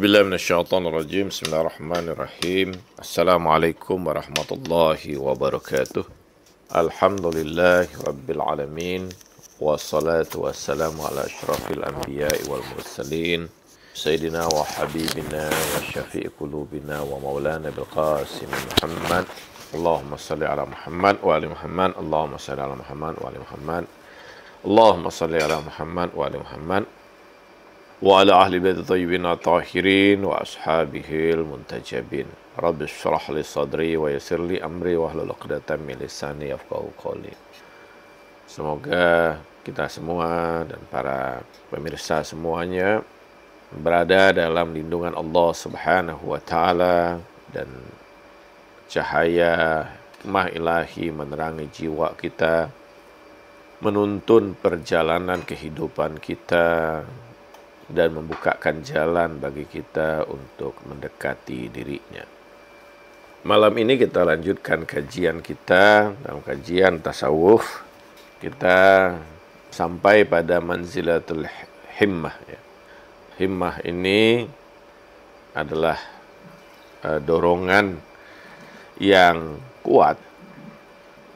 بالله من الشيطان الرجيم بسم الله الرحمن الرحيم السلام عليكم ورحمة الله وبركاته الحمد لله رب العالمين والصلاة والسلام على أشرف الأنبياء والمرسلين سيدنا وحبيبنا وشفيء قلوبنا ومولانا بالقاسم محمد اللهم صل على محمد وآل محمد اللهم صل على محمد وآل محمد اللهم صل على محمد وآل محمد wa ala ahli baiti tayyibin at-tahirin wa ashabihil muntajabin. Rabbi syrah li sadri wa yasir li amri wa hlul 'uqdatam min lisani yafqahu qawli. Semoga kita semua dan para pemirsa semuanya berada dalam lindungan Allah Subhanahu wa taala dan cahaya hikmah ilahi menerangi jiwa kita menuntun perjalanan kehidupan kita dan membukakan jalan bagi kita untuk mendekati dirinya. Malam ini kita lanjutkan kajian kita dalam kajian tasawuf. Kita sampai pada manzilatul himmah. Ya. Himmah ini adalah eh, dorongan yang kuat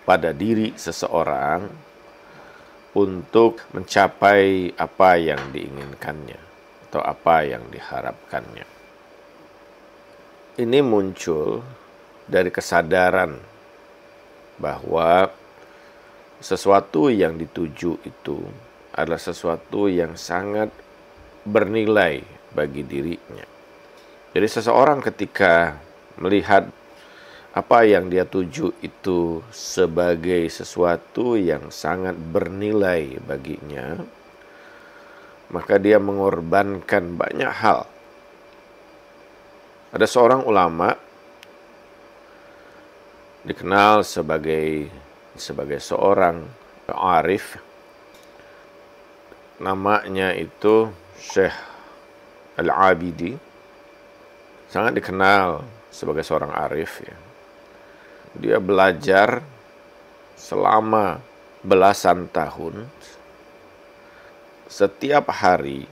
pada diri seseorang untuk mencapai apa yang diinginkannya atau apa yang diharapkannya. Ini muncul dari kesadaran bahwa sesuatu yang dituju itu adalah sesuatu yang sangat bernilai bagi dirinya. Jadi seseorang ketika melihat apa yang dia tuju itu sebagai sesuatu yang sangat bernilai baginya, maka dia mengorbankan banyak hal. Ada seorang ulama dikenal sebagai sebagai seorang arif namanya itu Syekh Al-Abidi sangat dikenal sebagai seorang arif ya. Dia belajar selama belasan tahun setiap hari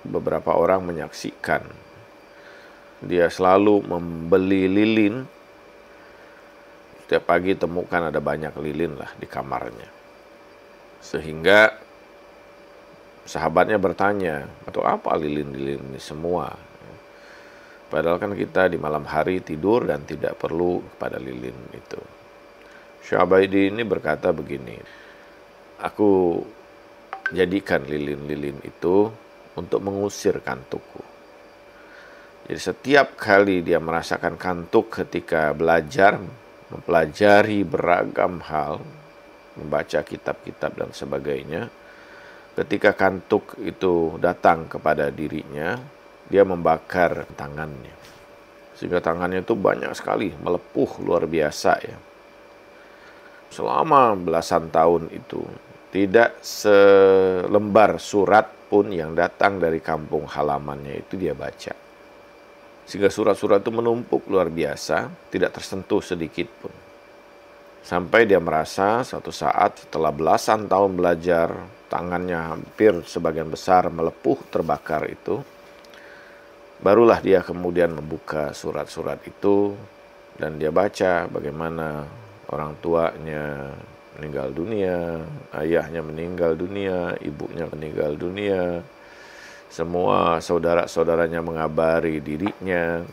beberapa orang menyaksikan dia selalu membeli lilin setiap pagi temukan ada banyak lilin lah di kamarnya sehingga sahabatnya bertanya atau apa lilin-lilin ini semua padahal kan kita di malam hari tidur dan tidak perlu pada lilin itu Syabaidi ini berkata begini aku jadikan lilin-lilin itu untuk mengusir kantukku. Jadi setiap kali dia merasakan kantuk ketika belajar, mempelajari beragam hal, membaca kitab-kitab dan sebagainya, ketika kantuk itu datang kepada dirinya, dia membakar tangannya. Sehingga tangannya itu banyak sekali, melepuh luar biasa ya. Selama belasan tahun itu, tidak selembar surat pun yang datang dari kampung halamannya itu dia baca. Sehingga surat-surat itu menumpuk luar biasa, tidak tersentuh sedikit pun. Sampai dia merasa suatu saat setelah belasan tahun belajar, tangannya hampir sebagian besar melepuh terbakar itu, barulah dia kemudian membuka surat-surat itu dan dia baca bagaimana orang tuanya meninggal dunia, ayahnya meninggal dunia, ibunya meninggal dunia. Semua saudara-saudaranya mengabari dirinya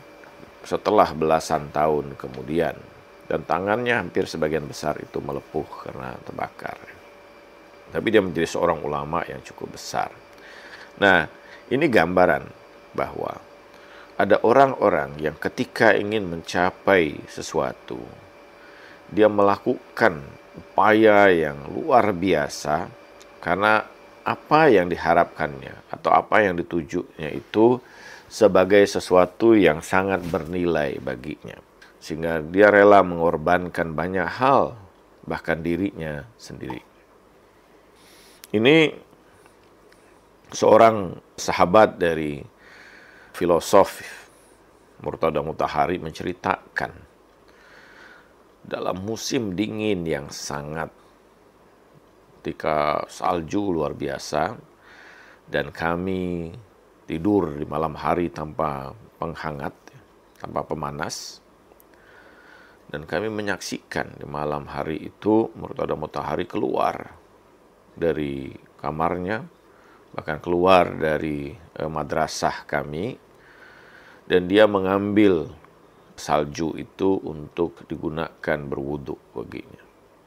setelah belasan tahun kemudian. Dan tangannya hampir sebagian besar itu melepuh karena terbakar. Tapi dia menjadi seorang ulama yang cukup besar. Nah, ini gambaran bahwa ada orang-orang yang ketika ingin mencapai sesuatu, dia melakukan upaya yang luar biasa karena apa yang diharapkannya atau apa yang ditujunya itu sebagai sesuatu yang sangat bernilai baginya sehingga dia rela mengorbankan banyak hal bahkan dirinya sendiri. Ini seorang sahabat dari filosof Murtada Mutahari menceritakan dalam musim dingin yang sangat ketika salju luar biasa dan kami tidur di malam hari tanpa penghangat, tanpa pemanas. Dan kami menyaksikan di malam hari itu Murtada matahari keluar dari kamarnya, bahkan keluar dari eh, madrasah kami dan dia mengambil salju itu untuk digunakan berwuduk baginya.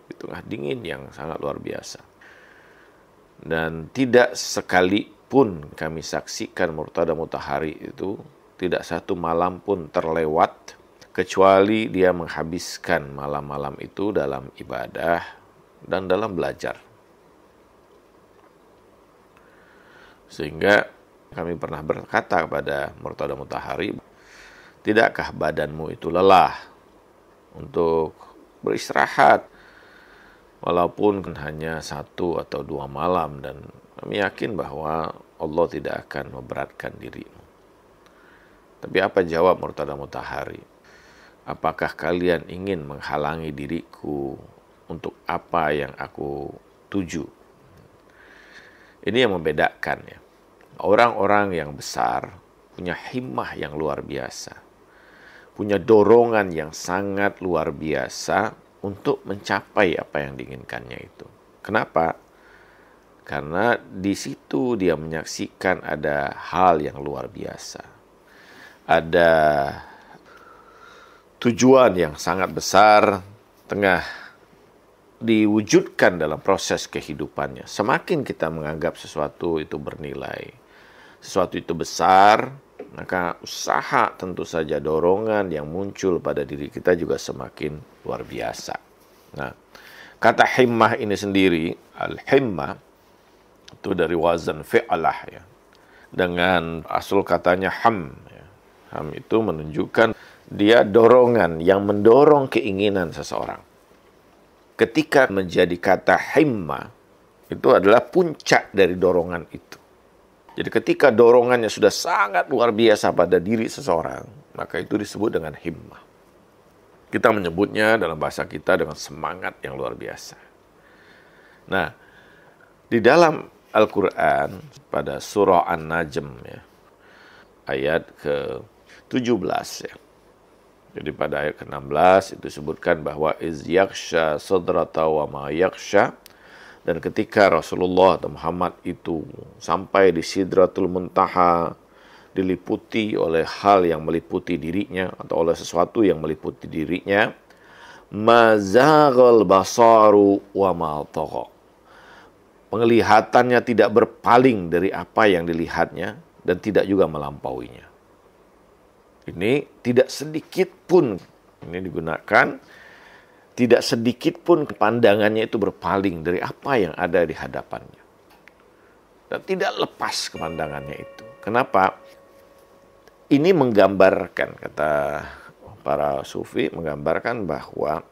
Di tengah dingin yang sangat luar biasa. Dan tidak sekalipun kami saksikan Murtada Mutahari itu, tidak satu malam pun terlewat, kecuali dia menghabiskan malam-malam itu dalam ibadah dan dalam belajar. Sehingga kami pernah berkata kepada Murtada Mutahari, Tidakkah badanmu itu lelah untuk beristirahat walaupun hanya satu atau dua malam dan kami yakin bahwa Allah tidak akan memberatkan dirimu. Tapi apa jawab Murtada Mutahari? Apakah kalian ingin menghalangi diriku untuk apa yang aku tuju? Ini yang membedakan ya. Orang-orang yang besar punya himmah yang luar biasa punya dorongan yang sangat luar biasa untuk mencapai apa yang diinginkannya itu. Kenapa? Karena di situ dia menyaksikan ada hal yang luar biasa. Ada tujuan yang sangat besar tengah diwujudkan dalam proses kehidupannya. Semakin kita menganggap sesuatu itu bernilai, sesuatu itu besar, maka usaha tentu saja dorongan yang muncul pada diri kita juga semakin luar biasa. Nah, kata himmah ini sendiri, al-himmah itu dari wazan fi'alah ya. Dengan asal katanya ham. Ya. Ham itu menunjukkan dia dorongan yang mendorong keinginan seseorang. Ketika menjadi kata himmah, itu adalah puncak dari dorongan itu. Jadi ketika dorongannya sudah sangat luar biasa pada diri seseorang, maka itu disebut dengan himmah. Kita menyebutnya dalam bahasa kita dengan semangat yang luar biasa. Nah, di dalam Al-Quran pada surah An-Najm ya, ayat ke-17 ya. Jadi pada ayat ke-16 itu disebutkan bahwa iz yaksha sadrata wa ma yaksha dan ketika Rasulullah atau Muhammad itu sampai di Sidratul Muntaha, diliputi oleh hal yang meliputi dirinya atau oleh sesuatu yang meliputi dirinya, mazaghal basaru wa maltoko. Penglihatannya tidak berpaling dari apa yang dilihatnya dan tidak juga melampauinya. Ini tidak sedikit pun ini digunakan tidak sedikit pun pandangannya itu berpaling dari apa yang ada di hadapannya. Dan tidak lepas kepandangannya itu. Kenapa? Ini menggambarkan, kata para sufi, menggambarkan bahwa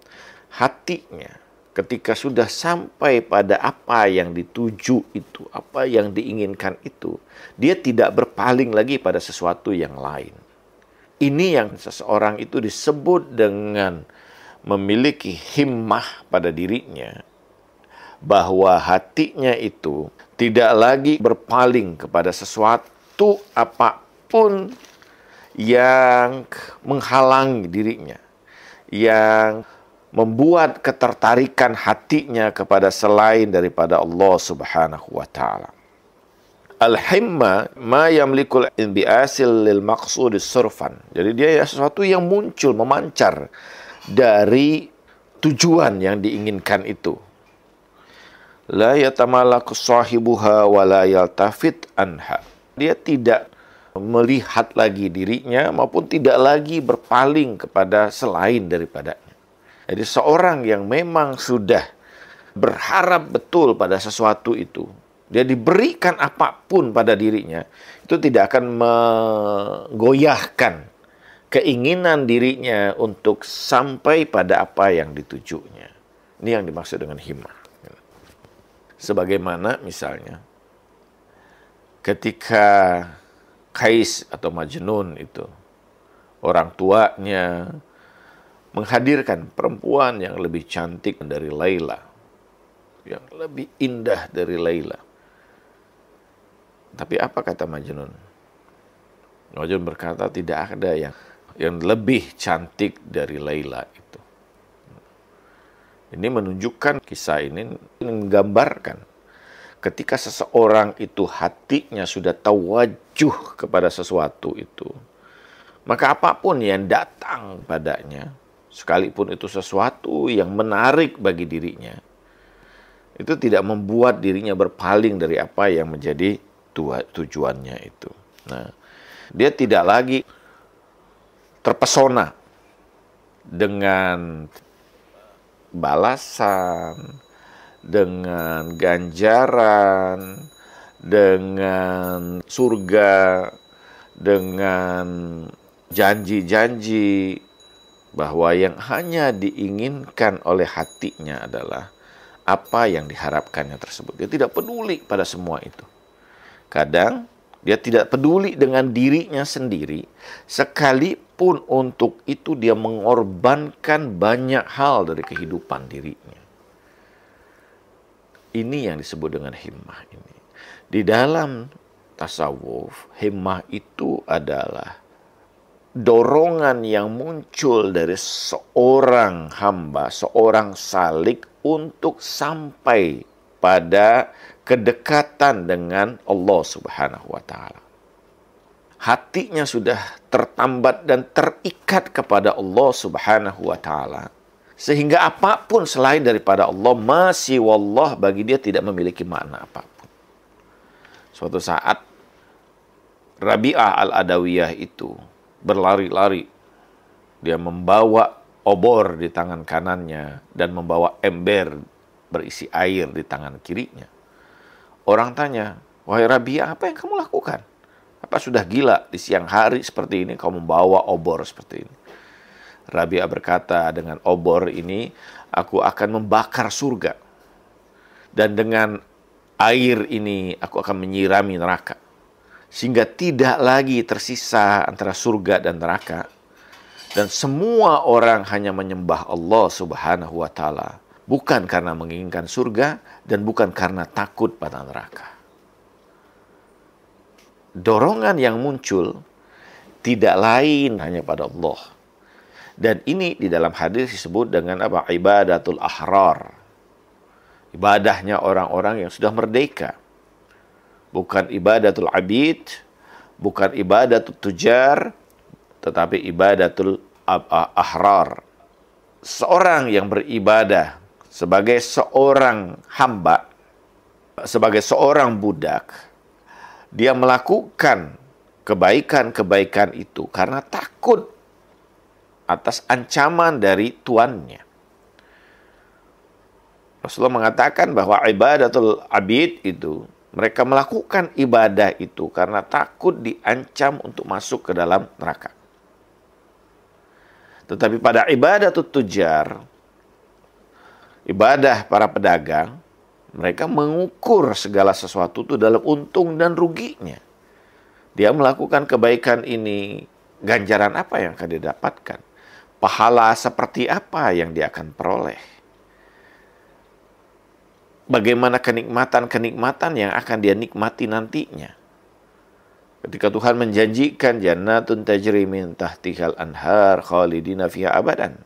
hatinya ketika sudah sampai pada apa yang dituju itu, apa yang diinginkan itu, dia tidak berpaling lagi pada sesuatu yang lain. Ini yang seseorang itu disebut dengan memiliki himmah pada dirinya bahwa hatinya itu tidak lagi berpaling kepada sesuatu apapun yang menghalangi dirinya, yang membuat ketertarikan hatinya kepada selain daripada Allah Subhanahu wa taala. Al-himma ma yamlikul inbiasil lil maqsud surfan. Jadi dia ya sesuatu yang muncul, memancar dari tujuan yang diinginkan itu. La yatamalaku sahibuha wa la yaltafit anha. Dia tidak melihat lagi dirinya maupun tidak lagi berpaling kepada selain daripadanya. Jadi seorang yang memang sudah berharap betul pada sesuatu itu, dia diberikan apapun pada dirinya, itu tidak akan menggoyahkan keinginan dirinya untuk sampai pada apa yang ditujunya. Ini yang dimaksud dengan himmah. Sebagaimana misalnya ketika Kais atau Majnun itu orang tuanya menghadirkan perempuan yang lebih cantik dari Laila, yang lebih indah dari Laila. Tapi apa kata Majnun? Majnun berkata tidak ada yang yang lebih cantik dari Laila itu. Ini menunjukkan kisah ini menggambarkan ketika seseorang itu hatinya sudah tawajuh kepada sesuatu itu, maka apapun yang datang padanya, sekalipun itu sesuatu yang menarik bagi dirinya, itu tidak membuat dirinya berpaling dari apa yang menjadi tujuannya itu. Nah, dia tidak lagi terpesona dengan balasan, dengan ganjaran, dengan surga, dengan janji-janji bahwa yang hanya diinginkan oleh hatinya adalah apa yang diharapkannya tersebut. Dia tidak peduli pada semua itu. Kadang dia tidak peduli dengan dirinya sendiri, sekali pun untuk itu dia mengorbankan banyak hal dari kehidupan dirinya. Ini yang disebut dengan himmah ini. Di dalam tasawuf, himmah itu adalah dorongan yang muncul dari seorang hamba, seorang salik untuk sampai pada kedekatan dengan Allah Subhanahu wa taala hatinya sudah tertambat dan terikat kepada Allah Subhanahu wa taala. Sehingga apapun selain daripada Allah masih wallah bagi dia tidak memiliki makna apapun. Suatu saat Rabi'ah Al-Adawiyah itu berlari-lari. Dia membawa obor di tangan kanannya dan membawa ember berisi air di tangan kirinya. Orang tanya, "Wahai Rabi'ah, apa yang kamu lakukan?" Apa sudah gila di siang hari seperti ini kau membawa obor seperti ini? Rabia berkata, dengan obor ini aku akan membakar surga. Dan dengan air ini aku akan menyirami neraka. Sehingga tidak lagi tersisa antara surga dan neraka. Dan semua orang hanya menyembah Allah subhanahu wa ta'ala. Bukan karena menginginkan surga dan bukan karena takut pada neraka dorongan yang muncul tidak lain hanya pada Allah. Dan ini di dalam hadis disebut dengan apa? Ibadatul ahrar. Ibadahnya orang-orang yang sudah merdeka. Bukan ibadatul abid, bukan ibadatul tujar, tetapi ibadatul ahrar. Seorang yang beribadah sebagai seorang hamba, sebagai seorang budak, dia melakukan kebaikan-kebaikan itu karena takut atas ancaman dari tuannya. Rasulullah mengatakan bahwa ibadatul abid itu mereka melakukan ibadah itu karena takut diancam untuk masuk ke dalam neraka. Tetapi pada ibadah tujar, ibadah para pedagang, mereka mengukur segala sesuatu itu dalam untung dan ruginya. Dia melakukan kebaikan ini, ganjaran apa yang akan didapatkan? Pahala seperti apa yang dia akan peroleh? Bagaimana kenikmatan-kenikmatan yang akan dia nikmati nantinya? Ketika Tuhan menjanjikan jannatun tajri min tahtihal anhar khalidina fiha abadan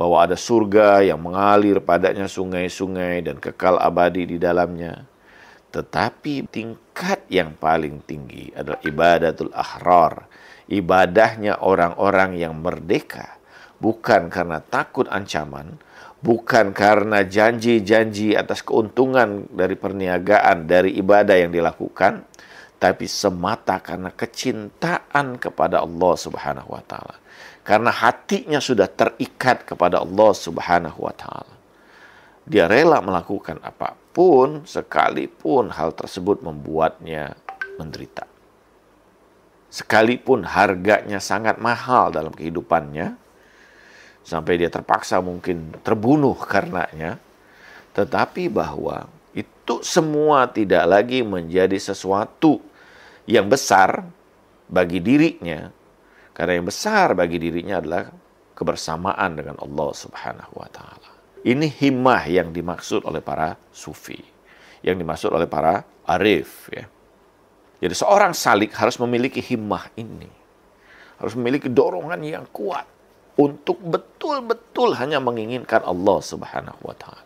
bahwa ada surga yang mengalir padanya sungai-sungai dan kekal abadi di dalamnya. Tetapi tingkat yang paling tinggi adalah ibadatul ahrar, ibadahnya orang-orang yang merdeka, bukan karena takut ancaman, bukan karena janji-janji atas keuntungan dari perniagaan, dari ibadah yang dilakukan, tapi semata karena kecintaan kepada Allah Subhanahu wa taala karena hatinya sudah terikat kepada Allah Subhanahu wa taala. Dia rela melakukan apapun sekalipun hal tersebut membuatnya menderita. Sekalipun harganya sangat mahal dalam kehidupannya sampai dia terpaksa mungkin terbunuh karenanya, tetapi bahwa itu semua tidak lagi menjadi sesuatu yang besar bagi dirinya karena yang besar bagi dirinya adalah kebersamaan dengan Allah Subhanahu wa taala. Ini himmah yang dimaksud oleh para sufi, yang dimaksud oleh para arif ya. Jadi seorang salik harus memiliki himmah ini. Harus memiliki dorongan yang kuat untuk betul-betul hanya menginginkan Allah Subhanahu wa taala.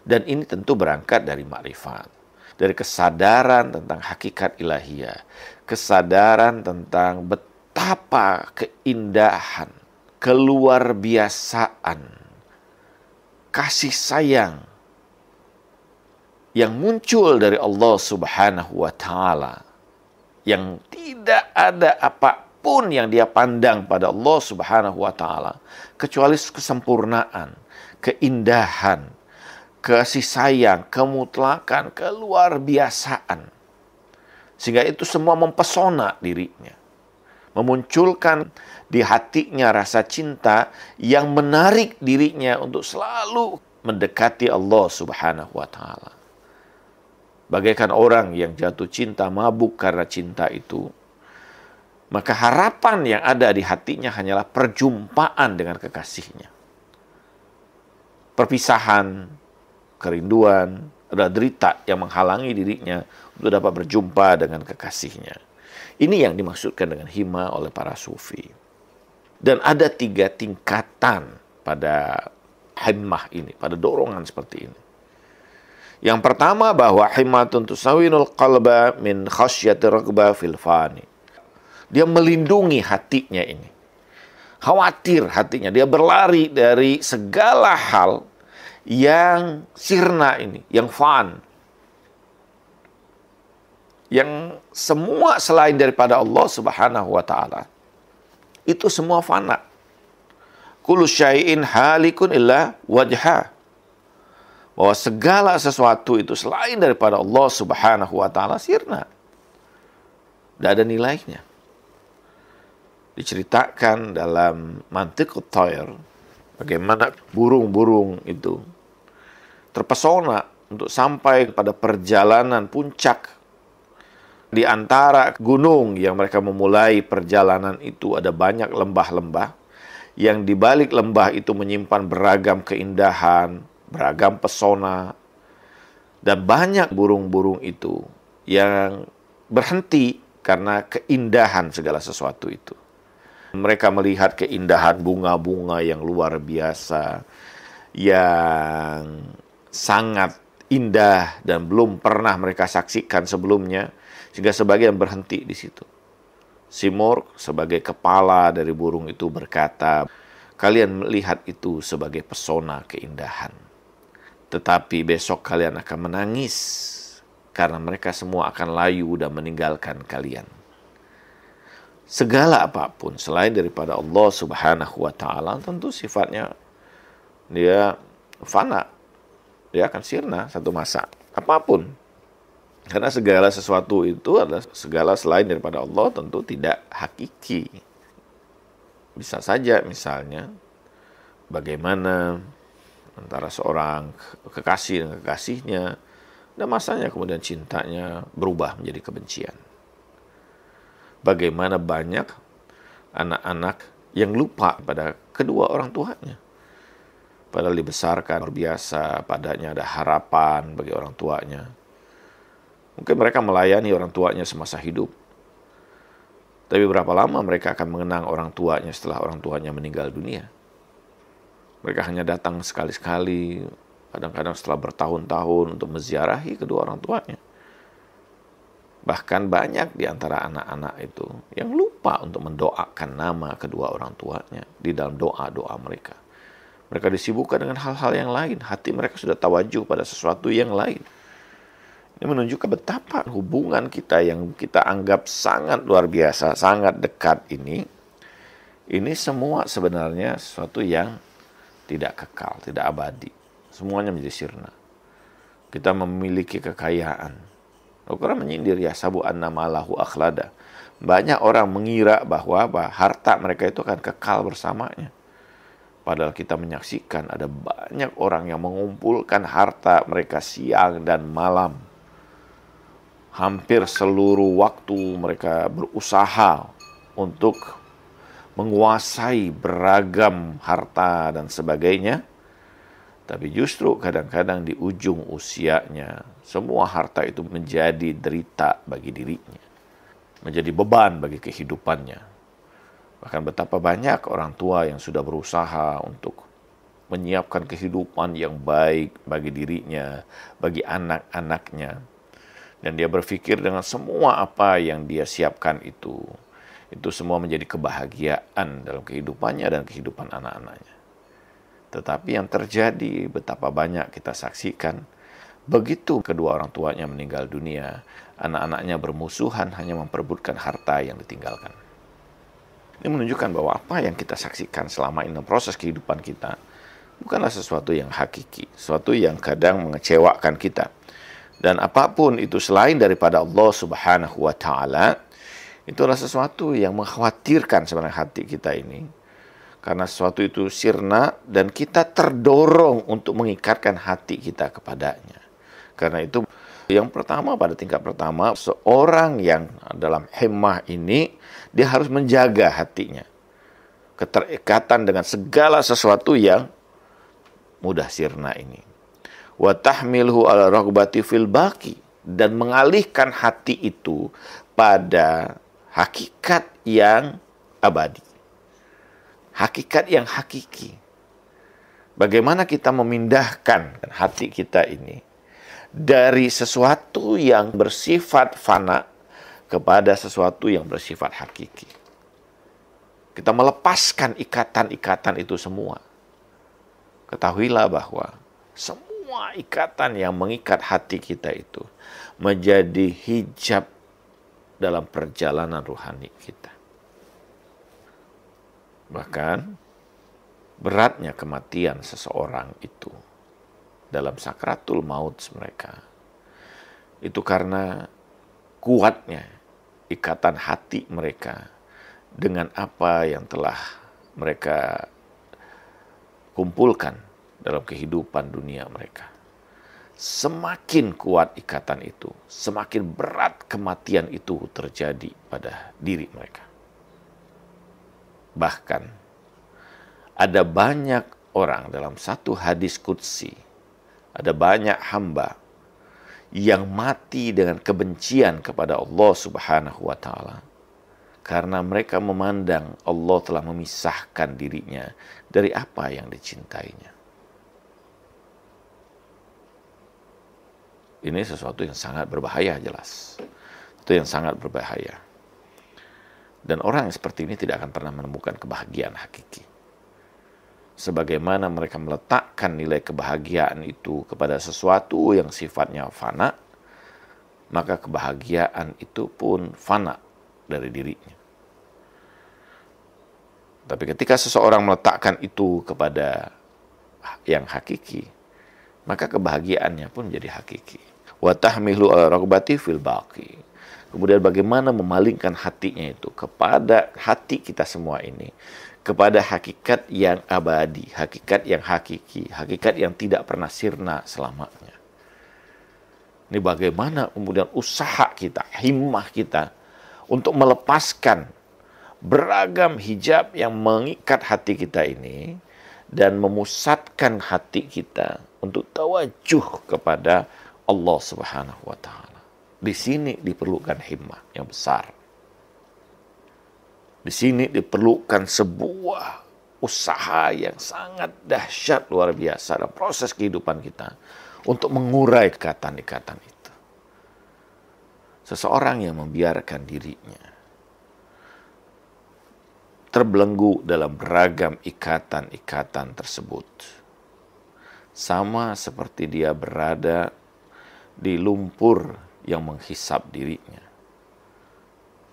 Dan ini tentu berangkat dari makrifat dari kesadaran tentang hakikat ilahiyah, kesadaran tentang betul betapa keindahan, keluar biasaan, kasih sayang yang muncul dari Allah Subhanahu wa taala yang tidak ada apapun yang dia pandang pada Allah Subhanahu wa taala kecuali kesempurnaan, keindahan, kasih sayang, kemutlakan, keluar biasaan. Sehingga itu semua mempesona dirinya memunculkan di hatinya rasa cinta yang menarik dirinya untuk selalu mendekati Allah Subhanahu wa taala. Bagaikan orang yang jatuh cinta mabuk karena cinta itu, maka harapan yang ada di hatinya hanyalah perjumpaan dengan kekasihnya. Perpisahan, kerinduan, ada derita yang menghalangi dirinya untuk dapat berjumpa dengan kekasihnya. Ini yang dimaksudkan dengan hima oleh para sufi. Dan ada tiga tingkatan pada himmah ini, pada dorongan seperti ini. Yang pertama bahwa himmatun tusawinul qalba min khasyati ragba fil fani. Dia melindungi hatinya ini. Khawatir hatinya, dia berlari dari segala hal yang sirna ini, yang fan, yang semua selain daripada Allah Subhanahu wa taala. Itu semua fana. Kullu syai'in halikun illa wajha. Bahwa segala sesuatu itu selain daripada Allah Subhanahu wa taala sirna. Tidak ada nilainya. Diceritakan dalam Mantik Thayr bagaimana burung-burung itu terpesona untuk sampai kepada perjalanan puncak di antara gunung yang mereka memulai perjalanan itu ada banyak lembah-lembah yang di balik lembah itu menyimpan beragam keindahan, beragam pesona, dan banyak burung-burung itu yang berhenti karena keindahan segala sesuatu itu. Mereka melihat keindahan bunga-bunga yang luar biasa, yang sangat indah dan belum pernah mereka saksikan sebelumnya sehingga sebagian berhenti di situ. Simur sebagai kepala dari burung itu berkata, kalian melihat itu sebagai pesona keindahan. Tetapi besok kalian akan menangis karena mereka semua akan layu dan meninggalkan kalian. Segala apapun selain daripada Allah Subhanahu wa taala tentu sifatnya dia fana. Dia akan sirna satu masa apapun karena segala sesuatu itu adalah segala selain daripada Allah tentu tidak hakiki. Bisa saja misalnya bagaimana antara seorang kekasih dan kekasihnya dan masanya kemudian cintanya berubah menjadi kebencian. Bagaimana banyak anak-anak yang lupa pada kedua orang tuanya. Padahal dibesarkan luar biasa, padanya ada harapan bagi orang tuanya Mungkin mereka melayani orang tuanya semasa hidup. Tapi berapa lama mereka akan mengenang orang tuanya setelah orang tuanya meninggal dunia? Mereka hanya datang sekali-sekali, kadang-kadang setelah bertahun-tahun untuk meziarahi kedua orang tuanya. Bahkan banyak di antara anak-anak itu yang lupa untuk mendoakan nama kedua orang tuanya di dalam doa-doa mereka. Mereka disibukkan dengan hal-hal yang lain. Hati mereka sudah tawaju pada sesuatu yang lain. Ini menunjukkan betapa hubungan kita yang kita anggap sangat luar biasa, sangat dekat ini, ini semua sebenarnya sesuatu yang tidak kekal, tidak abadi. Semuanya menjadi sirna. Kita memiliki kekayaan. al menyindir ya sabu annamalahu akhlada. Banyak orang mengira bahwa apa, harta mereka itu akan kekal bersamanya. Padahal kita menyaksikan ada banyak orang yang mengumpulkan harta mereka siang dan malam hampir seluruh waktu mereka berusaha untuk menguasai beragam harta dan sebagainya. Tapi justru kadang-kadang di ujung usianya, semua harta itu menjadi derita bagi dirinya, menjadi beban bagi kehidupannya. Bahkan betapa banyak orang tua yang sudah berusaha untuk menyiapkan kehidupan yang baik bagi dirinya, bagi anak-anaknya dan dia berpikir dengan semua apa yang dia siapkan itu itu semua menjadi kebahagiaan dalam kehidupannya dan kehidupan anak-anaknya. Tetapi yang terjadi betapa banyak kita saksikan begitu kedua orang tuanya meninggal dunia, anak-anaknya bermusuhan hanya memperebutkan harta yang ditinggalkan. Ini menunjukkan bahwa apa yang kita saksikan selama ini proses kehidupan kita bukanlah sesuatu yang hakiki, sesuatu yang kadang mengecewakan kita dan apapun itu selain daripada Allah Subhanahu wa taala itu adalah sesuatu yang mengkhawatirkan sebenarnya hati kita ini karena sesuatu itu sirna dan kita terdorong untuk mengikatkan hati kita kepadanya. Karena itu yang pertama pada tingkat pertama seorang yang dalam hemah ini dia harus menjaga hatinya. Keterikatan dengan segala sesuatu yang mudah sirna ini wa tahmilhu ala raghbati fil baqi dan mengalihkan hati itu pada hakikat yang abadi. Hakikat yang hakiki. Bagaimana kita memindahkan hati kita ini dari sesuatu yang bersifat fana kepada sesuatu yang bersifat hakiki. Kita melepaskan ikatan-ikatan itu semua. Ketahuilah bahwa semua semua ikatan yang mengikat hati kita itu menjadi hijab dalam perjalanan rohani kita. Bahkan beratnya kematian seseorang itu dalam sakratul maut mereka itu karena kuatnya ikatan hati mereka dengan apa yang telah mereka kumpulkan dalam kehidupan dunia mereka. Semakin kuat ikatan itu, semakin berat kematian itu terjadi pada diri mereka. Bahkan, ada banyak orang dalam satu hadis kudsi, ada banyak hamba yang mati dengan kebencian kepada Allah Subhanahu wa Ta'ala karena mereka memandang Allah telah memisahkan dirinya dari apa yang dicintainya. ini sesuatu yang sangat berbahaya jelas. Itu yang sangat berbahaya. Dan orang yang seperti ini tidak akan pernah menemukan kebahagiaan hakiki. Sebagaimana mereka meletakkan nilai kebahagiaan itu kepada sesuatu yang sifatnya fana, maka kebahagiaan itu pun fana dari dirinya. Tapi ketika seseorang meletakkan itu kepada yang hakiki, maka kebahagiaannya pun jadi hakiki wa tahmilu ala ragbati fil baqi. Kemudian bagaimana memalingkan hatinya itu kepada hati kita semua ini kepada hakikat yang abadi, hakikat yang hakiki, hakikat yang tidak pernah sirna selamanya. Ini bagaimana kemudian usaha kita, himmah kita untuk melepaskan beragam hijab yang mengikat hati kita ini dan memusatkan hati kita untuk tawajuh kepada Allah Subhanahu wa taala. Di sini diperlukan himmah yang besar. Di sini diperlukan sebuah usaha yang sangat dahsyat luar biasa dalam proses kehidupan kita untuk mengurai ikatan-ikatan itu. Seseorang yang membiarkan dirinya terbelenggu dalam beragam ikatan-ikatan tersebut. Sama seperti dia berada di lumpur yang menghisap dirinya.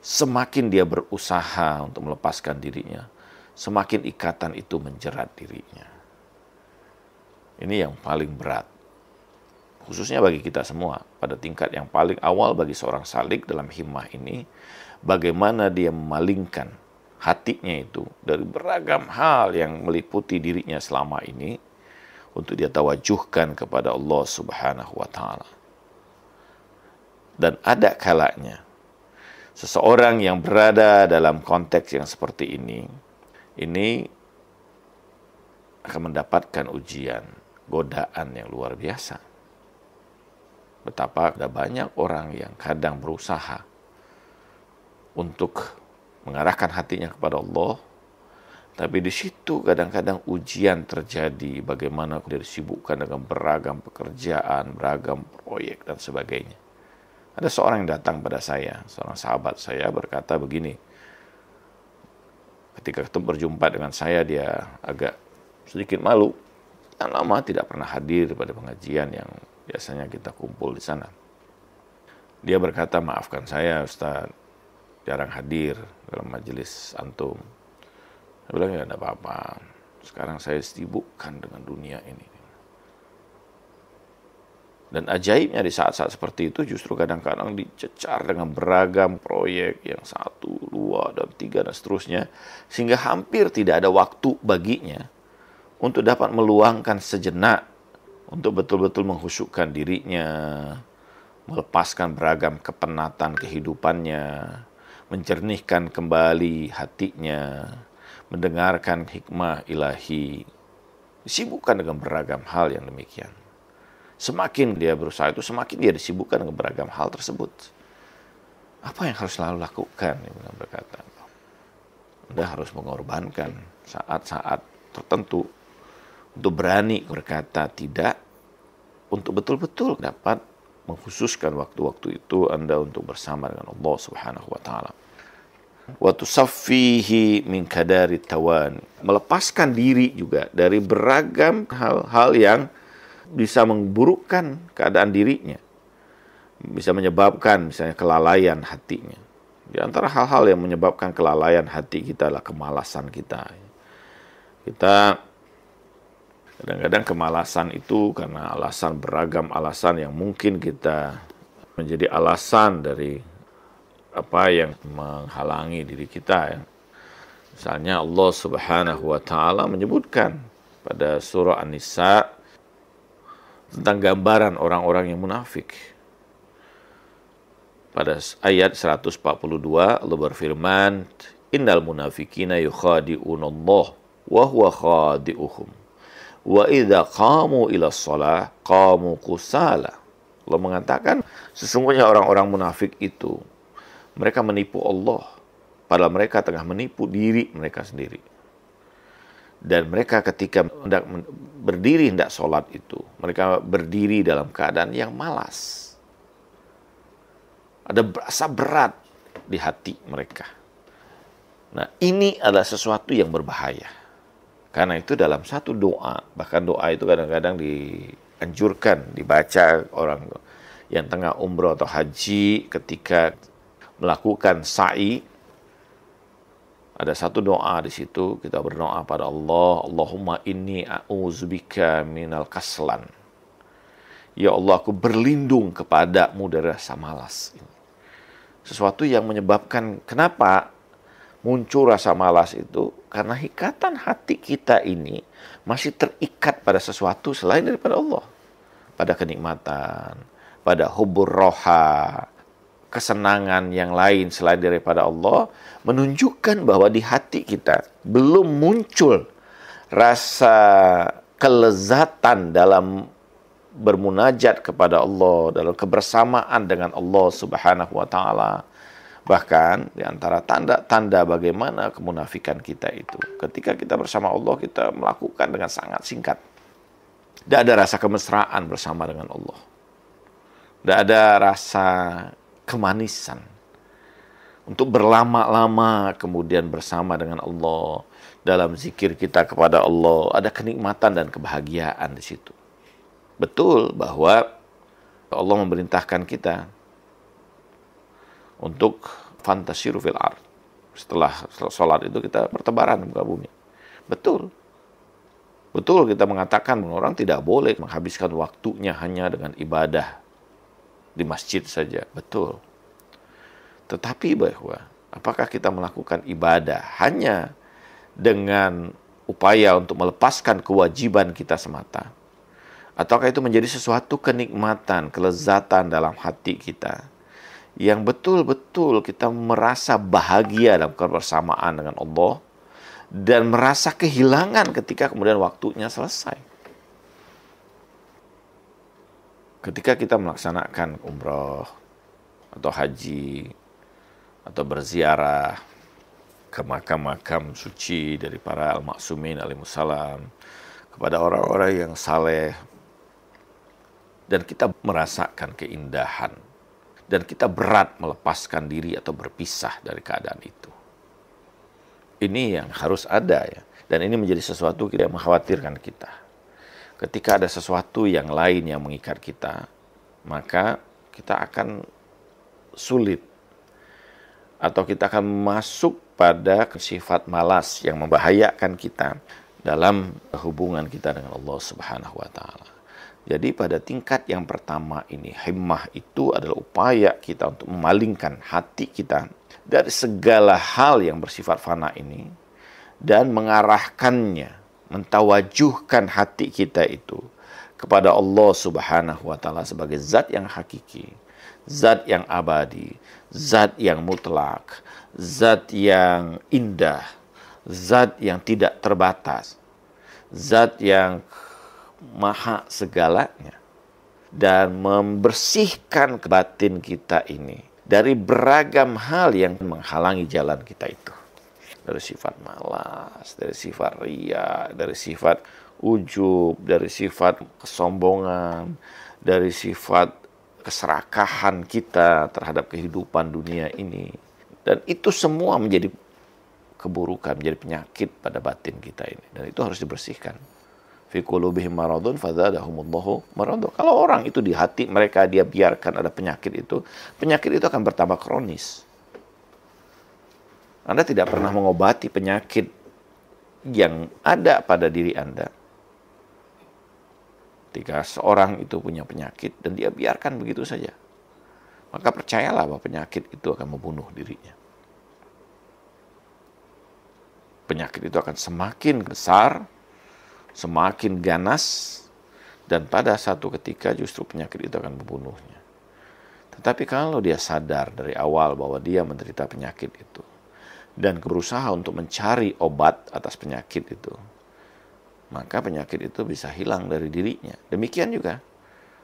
Semakin dia berusaha untuk melepaskan dirinya, semakin ikatan itu menjerat dirinya. Ini yang paling berat. Khususnya bagi kita semua, pada tingkat yang paling awal bagi seorang salik dalam himmah ini, bagaimana dia memalingkan hatinya itu dari beragam hal yang meliputi dirinya selama ini, untuk dia tawajuhkan kepada Allah Subhanahu wa Ta'ala dan ada kalanya seseorang yang berada dalam konteks yang seperti ini ini akan mendapatkan ujian, godaan yang luar biasa. Betapa ada banyak orang yang kadang berusaha untuk mengarahkan hatinya kepada Allah, tapi di situ kadang-kadang ujian terjadi bagaimana dia disibukkan dengan beragam pekerjaan, beragam proyek dan sebagainya. Ada seorang yang datang pada saya, seorang sahabat saya berkata begini. Ketika ketemu berjumpa dengan saya, dia agak sedikit malu. Yang lama tidak pernah hadir pada pengajian yang biasanya kita kumpul di sana. Dia berkata, maafkan saya Ustaz, jarang hadir dalam majelis antum. Saya bilang, ya tidak apa-apa, sekarang saya sibukkan dengan dunia ini. Dan ajaibnya di saat-saat seperti itu justru kadang-kadang dicecar dengan beragam proyek yang satu, dua, dan tiga, dan seterusnya. Sehingga hampir tidak ada waktu baginya untuk dapat meluangkan sejenak untuk betul-betul menghusukkan dirinya, melepaskan beragam kepenatan kehidupannya, mencernihkan kembali hatinya, mendengarkan hikmah ilahi, disibukkan dengan beragam hal yang demikian. Semakin dia berusaha itu, semakin dia disibukkan dengan beragam hal tersebut. Apa yang harus selalu lakukan? Dia berkata, Anda harus mengorbankan saat-saat tertentu untuk berani berkata tidak, untuk betul-betul dapat mengkhususkan waktu-waktu itu Anda untuk bersama dengan Allah Subhanahu wa taala. Wa tusaffihi min kadari tawan. Melepaskan diri juga dari beragam hal-hal yang bisa memburukkan keadaan dirinya. Bisa menyebabkan misalnya kelalaian hatinya. Di antara hal-hal yang menyebabkan kelalaian hati kita adalah kemalasan kita. Kita kadang-kadang kemalasan itu karena alasan beragam alasan yang mungkin kita menjadi alasan dari apa yang menghalangi diri kita ya. Misalnya Allah Subhanahu wa taala menyebutkan pada surah An-Nisa tentang gambaran orang-orang yang munafik. Pada ayat 142 Allah berfirman, "Innal munafikina yukhadi'unallah wa huwa khadi'uhum. Wa idza qamu ila shalah qamu kusala." Allah mengatakan sesungguhnya orang-orang munafik itu mereka menipu Allah padahal mereka tengah menipu diri mereka sendiri. Dan mereka ketika hendak berdiri hendak sholat itu, mereka berdiri dalam keadaan yang malas. Ada rasa berat di hati mereka. Nah ini adalah sesuatu yang berbahaya. Karena itu dalam satu doa, bahkan doa itu kadang-kadang dianjurkan, dibaca orang yang tengah umroh atau haji ketika melakukan sa'i ada satu doa di situ kita berdoa pada Allah, Allahumma inni a'udzubika minal kaslan. Ya Allah, aku berlindung kepadamu dari rasa malas. ini. Sesuatu yang menyebabkan kenapa muncul rasa malas itu karena ikatan hati kita ini masih terikat pada sesuatu selain daripada Allah. Pada kenikmatan, pada hubur roha, kesenangan yang lain selain daripada Allah menunjukkan bahwa di hati kita belum muncul rasa kelezatan dalam bermunajat kepada Allah dalam kebersamaan dengan Allah Subhanahu wa taala. Bahkan di antara tanda-tanda bagaimana kemunafikan kita itu ketika kita bersama Allah kita melakukan dengan sangat singkat. Tidak ada rasa kemesraan bersama dengan Allah. Tidak ada rasa kemanisan. Untuk berlama-lama kemudian bersama dengan Allah. Dalam zikir kita kepada Allah. Ada kenikmatan dan kebahagiaan di situ. Betul bahwa Allah memerintahkan kita untuk fantasiru fil ar Setelah sholat itu kita bertebaran di muka bumi. Betul. Betul kita mengatakan orang tidak boleh menghabiskan waktunya hanya dengan ibadah di masjid saja, betul. Tetapi bahwa apakah kita melakukan ibadah hanya dengan upaya untuk melepaskan kewajiban kita semata? Ataukah itu menjadi sesuatu kenikmatan, kelezatan dalam hati kita? Yang betul-betul kita merasa bahagia dalam kebersamaan dengan Allah dan merasa kehilangan ketika kemudian waktunya selesai ketika kita melaksanakan umroh atau haji atau berziarah ke makam-makam suci dari para al-maksumin alimussalam kepada orang-orang yang saleh dan kita merasakan keindahan dan kita berat melepaskan diri atau berpisah dari keadaan itu. Ini yang harus ada ya. Dan ini menjadi sesuatu yang mengkhawatirkan kita ketika ada sesuatu yang lain yang mengikat kita, maka kita akan sulit atau kita akan masuk pada sifat malas yang membahayakan kita dalam hubungan kita dengan Allah Subhanahu wa taala. Jadi pada tingkat yang pertama ini himmah itu adalah upaya kita untuk memalingkan hati kita dari segala hal yang bersifat fana ini dan mengarahkannya mentawajuhkan hati kita itu kepada Allah Subhanahu wa taala sebagai zat yang hakiki, zat yang abadi, zat yang mutlak, zat yang indah, zat yang tidak terbatas, zat yang maha segalanya dan membersihkan batin kita ini dari beragam hal yang menghalangi jalan kita itu dari sifat malas, dari sifat ria, dari sifat ujub, dari sifat kesombongan, dari sifat keserakahan kita terhadap kehidupan dunia ini. Dan itu semua menjadi keburukan, menjadi penyakit pada batin kita ini. Dan itu harus dibersihkan. Kalau orang itu di hati mereka dia biarkan ada penyakit itu, penyakit itu akan bertambah kronis anda tidak pernah mengobati penyakit yang ada pada diri Anda. Ketika seorang itu punya penyakit dan dia biarkan begitu saja, maka percayalah bahwa penyakit itu akan membunuh dirinya. Penyakit itu akan semakin besar, semakin ganas, dan pada satu ketika justru penyakit itu akan membunuhnya. Tetapi kalau dia sadar dari awal bahwa dia menderita penyakit itu, dan berusaha untuk mencari obat atas penyakit itu, maka penyakit itu bisa hilang dari dirinya. Demikian juga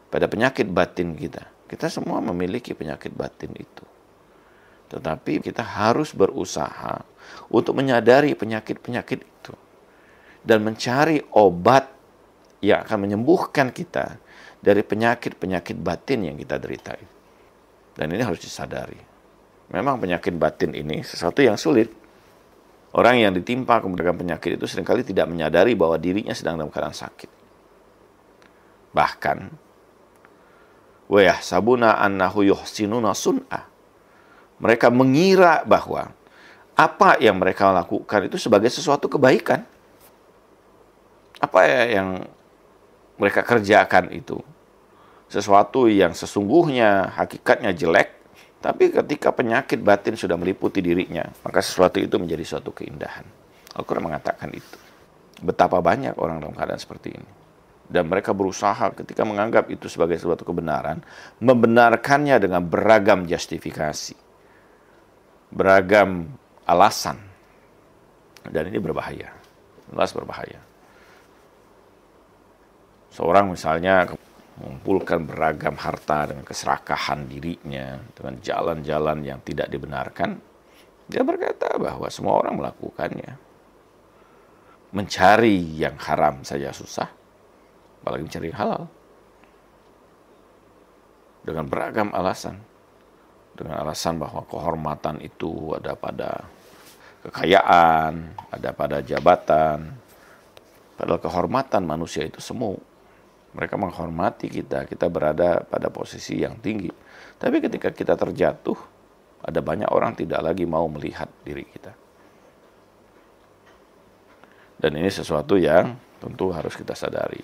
pada penyakit batin kita. Kita semua memiliki penyakit batin itu. Tetapi kita harus berusaha untuk menyadari penyakit-penyakit itu dan mencari obat yang akan menyembuhkan kita dari penyakit-penyakit batin yang kita derita. Dan ini harus disadari. Memang penyakit batin ini sesuatu yang sulit. Orang yang ditimpa kemudian penyakit itu seringkali tidak menyadari bahwa dirinya sedang dalam keadaan sakit. Bahkan, Wah sabuna annahu yuhsinuna sun'ah. Mereka mengira bahwa apa yang mereka lakukan itu sebagai sesuatu kebaikan. Apa yang mereka kerjakan itu sesuatu yang sesungguhnya hakikatnya jelek tapi ketika penyakit batin sudah meliputi dirinya, maka sesuatu itu menjadi suatu keindahan. Al-Quran mengatakan itu. Betapa banyak orang dalam keadaan seperti ini. Dan mereka berusaha ketika menganggap itu sebagai suatu kebenaran, membenarkannya dengan beragam justifikasi, beragam alasan. Dan ini berbahaya, jelas berbahaya. Seorang misalnya mengumpulkan beragam harta dengan keserakahan dirinya, dengan jalan-jalan yang tidak dibenarkan, dia berkata bahwa semua orang melakukannya. Mencari yang haram saja susah, apalagi mencari yang halal. Dengan beragam alasan. Dengan alasan bahwa kehormatan itu ada pada kekayaan, ada pada jabatan. Padahal kehormatan manusia itu semua mereka menghormati kita, kita berada pada posisi yang tinggi. Tapi ketika kita terjatuh, ada banyak orang tidak lagi mau melihat diri kita. Dan ini sesuatu yang tentu harus kita sadari.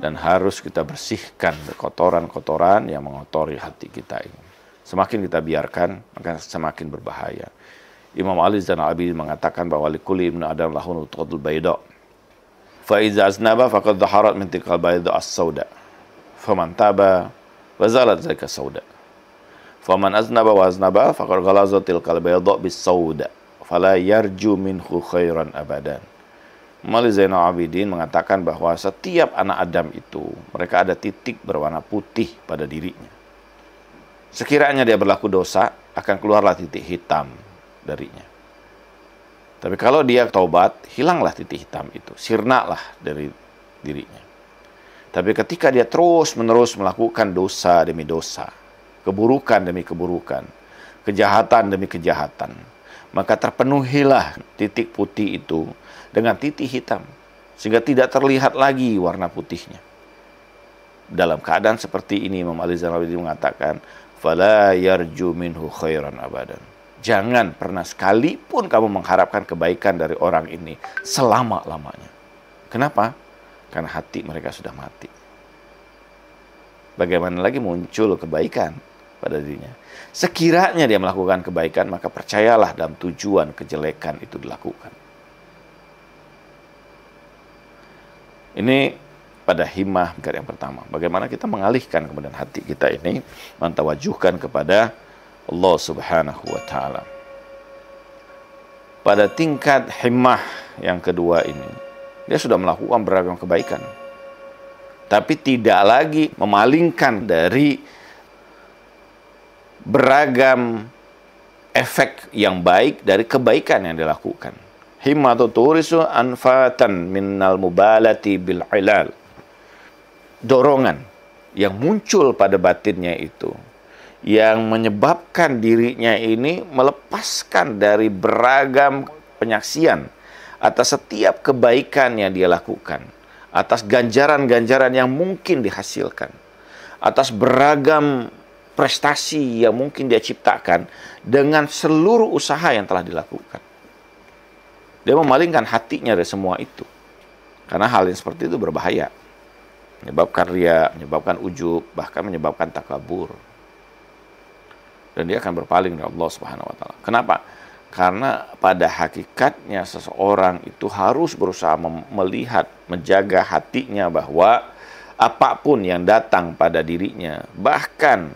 Dan harus kita bersihkan kotoran-kotoran yang mengotori hati kita ini. Semakin kita biarkan, maka semakin berbahaya. Imam Ali Zainal Abidin mengatakan bahwa likuli ibnu adam lahun utqadul fa iza aznaba faqad dhaharat min tiqal bayda as-sauda faman taba wa zalat zalika sauda faman aznaba wa aznaba faqad ghalaza tilkal bayda bis-sauda fala yarju minhu khairan abadan Mali Zainal Abidin mengatakan bahwa setiap anak Adam itu mereka ada titik berwarna putih pada dirinya. Sekiranya dia berlaku dosa, akan keluarlah titik hitam darinya. Tapi kalau dia taubat, hilanglah titik hitam itu, sirnalah dari dirinya. Tapi ketika dia terus-menerus melakukan dosa demi dosa, keburukan demi keburukan, kejahatan demi kejahatan, maka terpenuhilah titik putih itu dengan titik hitam sehingga tidak terlihat lagi warna putihnya. Dalam keadaan seperti ini Imam Ali Zanabidi mengatakan, "Fala yarju khairan abadan." Jangan pernah sekalipun kamu mengharapkan kebaikan dari orang ini selama-lamanya. Kenapa? Karena hati mereka sudah mati. Bagaimana lagi muncul kebaikan pada dirinya? Sekiranya dia melakukan kebaikan, maka percayalah dalam tujuan kejelekan itu dilakukan. Ini pada himah yang pertama. Bagaimana kita mengalihkan kemudian hati kita ini, mantawajuhkan kepada Allah Subhanahu wa taala. Pada tingkat himmah yang kedua ini, dia sudah melakukan beragam kebaikan. Tapi tidak lagi memalingkan dari beragam efek yang baik dari kebaikan yang dilakukan. Himmatu turisu anfatan minnal mubalati bil ilal. Dorongan yang muncul pada batinnya itu yang menyebabkan dirinya ini melepaskan dari beragam penyaksian atas setiap kebaikan yang dia lakukan, atas ganjaran-ganjaran yang mungkin dihasilkan, atas beragam prestasi yang mungkin dia ciptakan dengan seluruh usaha yang telah dilakukan. Dia memalingkan hatinya dari semua itu. Karena hal yang seperti itu berbahaya. Menyebabkan ria, menyebabkan ujub, bahkan menyebabkan takabur dan dia akan berpaling dari Allah Subhanahu wa taala. Kenapa? Karena pada hakikatnya seseorang itu harus berusaha melihat, menjaga hatinya bahwa apapun yang datang pada dirinya, bahkan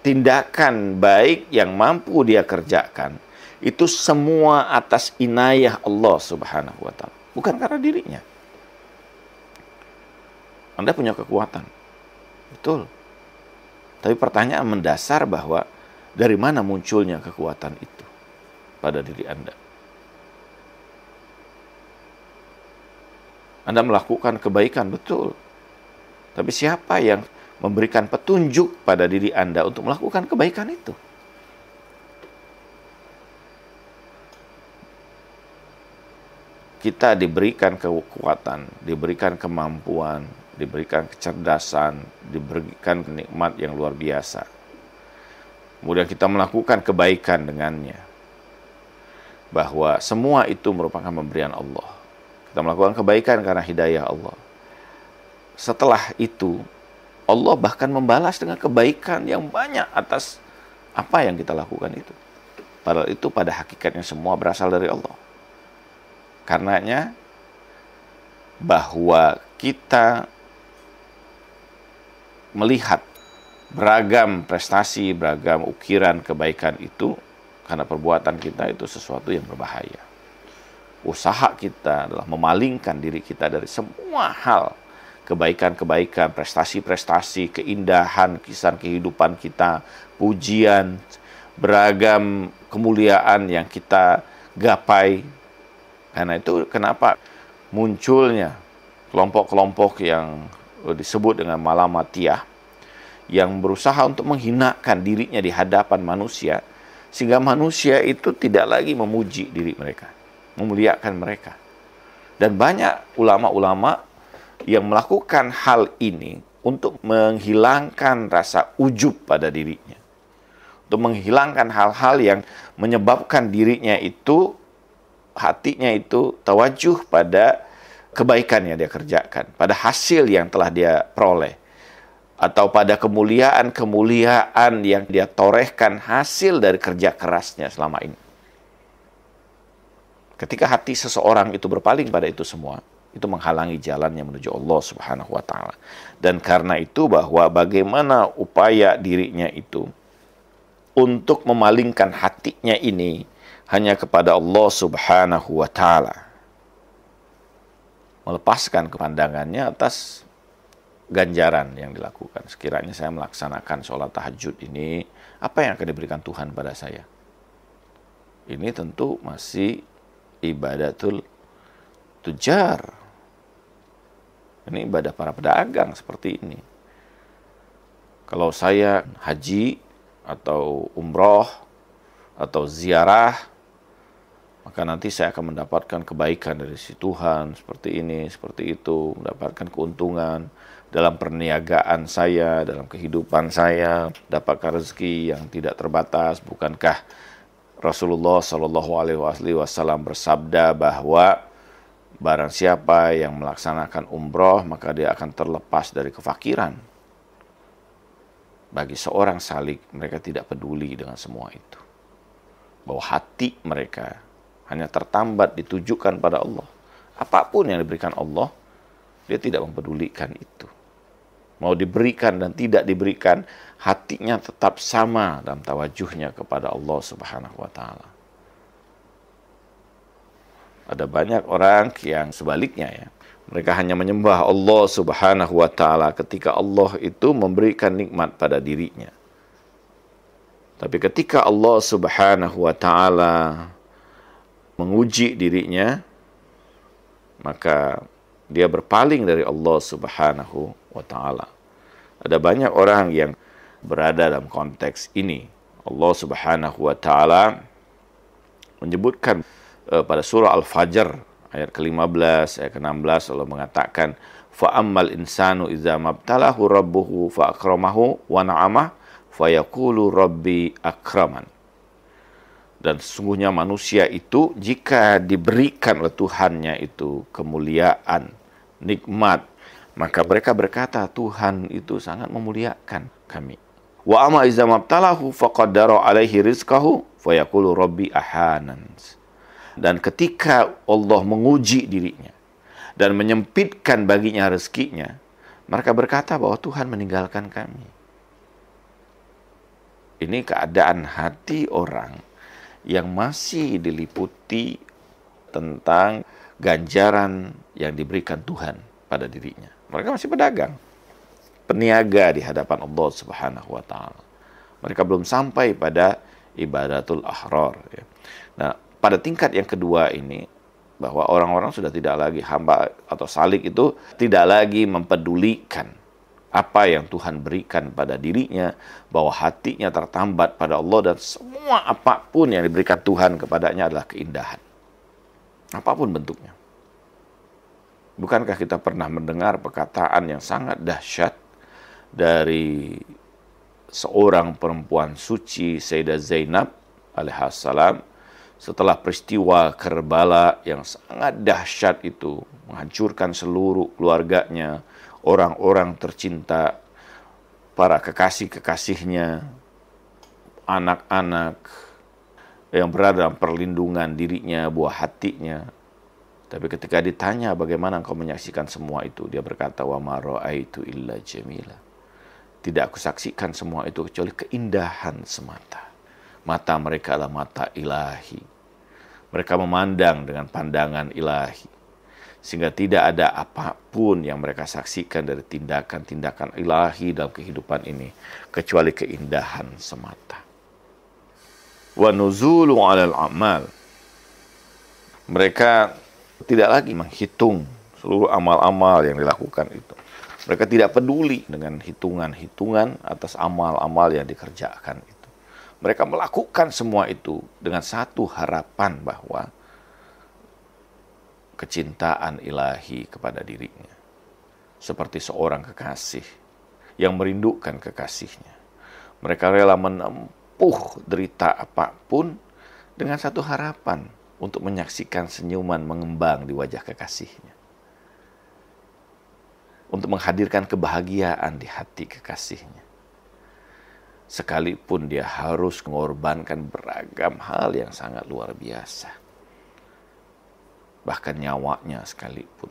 tindakan baik yang mampu dia kerjakan, itu semua atas inayah Allah Subhanahu wa taala, bukan karena dirinya. Anda punya kekuatan. Betul. Tapi pertanyaan mendasar bahwa dari mana munculnya kekuatan itu pada diri Anda? Anda melakukan kebaikan, betul. Tapi siapa yang memberikan petunjuk pada diri Anda untuk melakukan kebaikan itu? Kita diberikan kekuatan, diberikan kemampuan, diberikan kecerdasan, diberikan nikmat yang luar biasa Kemudian kita melakukan kebaikan dengannya. Bahwa semua itu merupakan pemberian Allah. Kita melakukan kebaikan karena hidayah Allah. Setelah itu, Allah bahkan membalas dengan kebaikan yang banyak atas apa yang kita lakukan itu. Padahal itu pada hakikatnya semua berasal dari Allah. Karenanya, bahwa kita melihat beragam prestasi, beragam ukiran kebaikan itu karena perbuatan kita itu sesuatu yang berbahaya. Usaha kita adalah memalingkan diri kita dari semua hal kebaikan-kebaikan, prestasi-prestasi, keindahan, kisah kehidupan kita, pujian, beragam kemuliaan yang kita gapai. Karena itu kenapa munculnya kelompok-kelompok yang disebut dengan malamatiah, yang berusaha untuk menghinakan dirinya di hadapan manusia sehingga manusia itu tidak lagi memuji diri mereka, memuliakan mereka. Dan banyak ulama-ulama yang melakukan hal ini untuk menghilangkan rasa ujub pada dirinya. Untuk menghilangkan hal-hal yang menyebabkan dirinya itu hatinya itu tawajuh pada kebaikan yang dia kerjakan, pada hasil yang telah dia peroleh atau pada kemuliaan-kemuliaan yang dia torehkan hasil dari kerja kerasnya selama ini. Ketika hati seseorang itu berpaling pada itu semua, itu menghalangi jalannya menuju Allah Subhanahu wa taala. Dan karena itu bahwa bagaimana upaya dirinya itu untuk memalingkan hatinya ini hanya kepada Allah Subhanahu wa taala. Melepaskan kepandangannya atas ganjaran yang dilakukan. Sekiranya saya melaksanakan sholat tahajud ini, apa yang akan diberikan Tuhan pada saya? Ini tentu masih ibadatul tujar. Ini ibadah para pedagang seperti ini. Kalau saya haji atau umroh atau ziarah, maka nanti saya akan mendapatkan kebaikan dari si Tuhan seperti ini, seperti itu, mendapatkan keuntungan, dalam perniagaan saya, dalam kehidupan saya, dapatkan rezeki yang tidak terbatas. Bukankah Rasulullah Shallallahu Alaihi Wasallam bersabda bahwa barang siapa yang melaksanakan umroh maka dia akan terlepas dari kefakiran. Bagi seorang salik mereka tidak peduli dengan semua itu. Bahwa hati mereka hanya tertambat ditujukan pada Allah. Apapun yang diberikan Allah, dia tidak mempedulikan itu mau diberikan dan tidak diberikan, hatinya tetap sama dalam tawajuhnya kepada Allah Subhanahu wa taala. Ada banyak orang yang sebaliknya ya. Mereka hanya menyembah Allah Subhanahu wa taala ketika Allah itu memberikan nikmat pada dirinya. Tapi ketika Allah Subhanahu wa taala menguji dirinya, maka dia berpaling dari Allah Subhanahu wa taala. Ada banyak orang yang berada dalam konteks ini. Allah Subhanahu wa taala menyebutkan eh, pada surah Al-Fajr ayat ke-15 ayat ke-16 Allah mengatakan fa insanu idza mabtalahu rabbuhu fa akramahu wa na'amah fa rabbi akraman dan sesungguhnya manusia itu jika diberikan oleh Tuhannya itu kemuliaan, nikmat, maka mereka berkata, Tuhan itu sangat memuliakan kami. Wa amma iza mabtalahu faqaddara alaihi rizqahu fayaqulu rabbi ahanan. Dan ketika Allah menguji dirinya dan menyempitkan baginya rezekinya, mereka berkata bahwa Tuhan meninggalkan kami. Ini keadaan hati orang yang masih diliputi tentang ganjaran yang diberikan Tuhan pada dirinya. Mereka masih pedagang. Peniaga di hadapan Allah Subhanahu wa taala. Mereka belum sampai pada ibadatul ahrar ya. Nah, pada tingkat yang kedua ini bahwa orang-orang sudah tidak lagi hamba atau salik itu tidak lagi mempedulikan apa yang Tuhan berikan pada dirinya, bahwa hatinya tertambat pada Allah dan semua apapun yang diberikan Tuhan kepadanya adalah keindahan. Apapun bentuknya. Bukankah kita pernah mendengar perkataan yang sangat dahsyat dari seorang perempuan suci Sayyidah Zainab alaihissalam setelah peristiwa Kerbala yang sangat dahsyat itu menghancurkan seluruh keluarganya, orang-orang tercinta, para kekasih-kekasihnya, anak-anak yang berada dalam perlindungan dirinya, buah hatinya, tapi ketika ditanya bagaimana engkau menyaksikan semua itu, dia berkata, wa itu illa jamila. Tidak aku saksikan semua itu kecuali keindahan semata. Mata mereka adalah mata ilahi. Mereka memandang dengan pandangan ilahi. Sehingga tidak ada apapun yang mereka saksikan dari tindakan-tindakan ilahi dalam kehidupan ini. Kecuali keindahan semata. Wa nuzulu alal amal. Mereka tidak lagi menghitung seluruh amal-amal yang dilakukan itu. Mereka tidak peduli dengan hitungan-hitungan atas amal-amal yang dikerjakan itu. Mereka melakukan semua itu dengan satu harapan bahwa kecintaan ilahi kepada dirinya. Seperti seorang kekasih yang merindukan kekasihnya. Mereka rela menempuh derita apapun dengan satu harapan untuk menyaksikan senyuman mengembang di wajah kekasihnya. Untuk menghadirkan kebahagiaan di hati kekasihnya. Sekalipun dia harus mengorbankan beragam hal yang sangat luar biasa. Bahkan nyawanya sekalipun.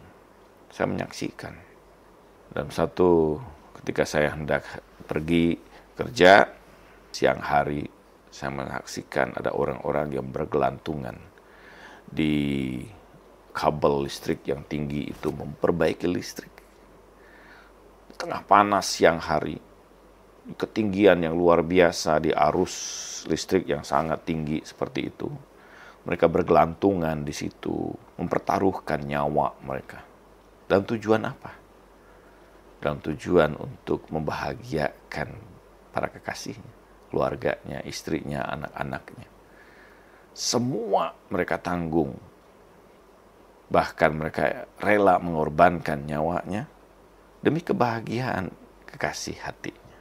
Saya menyaksikan. Dalam satu ketika saya hendak pergi kerja, siang hari saya menyaksikan ada orang-orang yang bergelantungan di kabel listrik yang tinggi itu memperbaiki listrik. Tengah panas siang hari, ketinggian yang luar biasa di arus listrik yang sangat tinggi seperti itu. Mereka bergelantungan di situ, mempertaruhkan nyawa mereka. Dan tujuan apa? dan tujuan untuk membahagiakan para kekasihnya, keluarganya, istrinya, anak-anaknya. Semua mereka tanggung. Bahkan mereka rela mengorbankan nyawanya demi kebahagiaan kekasih hatinya.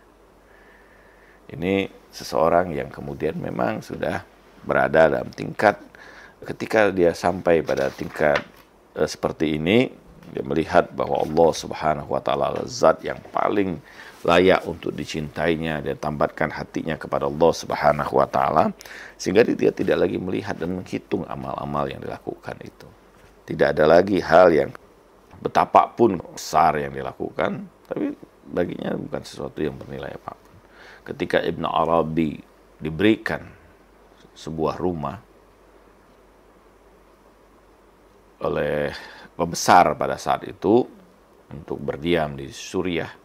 Ini seseorang yang kemudian memang sudah berada dalam tingkat ketika dia sampai pada tingkat eh, seperti ini dia melihat bahwa Allah Subhanahu wa taala zat yang paling layak untuk dicintainya dan tambatkan hatinya kepada Allah Subhanahu wa taala sehingga dia tidak lagi melihat dan menghitung amal-amal yang dilakukan itu. Tidak ada lagi hal yang betapa pun besar yang dilakukan tapi baginya bukan sesuatu yang bernilai apapun. Ketika Ibnu Arabi diberikan sebuah rumah oleh pembesar pada saat itu untuk berdiam di Suriah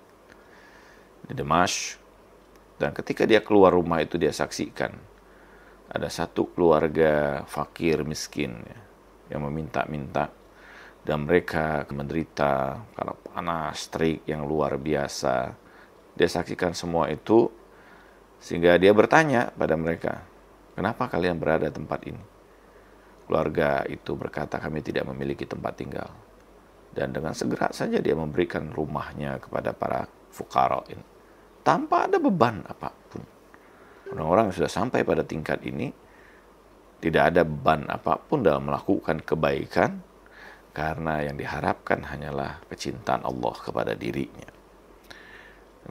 di Demash. Dan ketika dia keluar rumah itu dia saksikan ada satu keluarga fakir miskin ya, yang meminta-minta dan mereka menderita karena panas terik yang luar biasa. Dia saksikan semua itu sehingga dia bertanya pada mereka, "Kenapa kalian berada di tempat ini?" Keluarga itu berkata, "Kami tidak memiliki tempat tinggal." Dan dengan segera saja dia memberikan rumahnya kepada para Fukarain Tanpa ada beban apapun. Orang-orang yang sudah sampai pada tingkat ini tidak ada beban apapun dalam melakukan kebaikan karena yang diharapkan hanyalah kecintaan Allah kepada dirinya.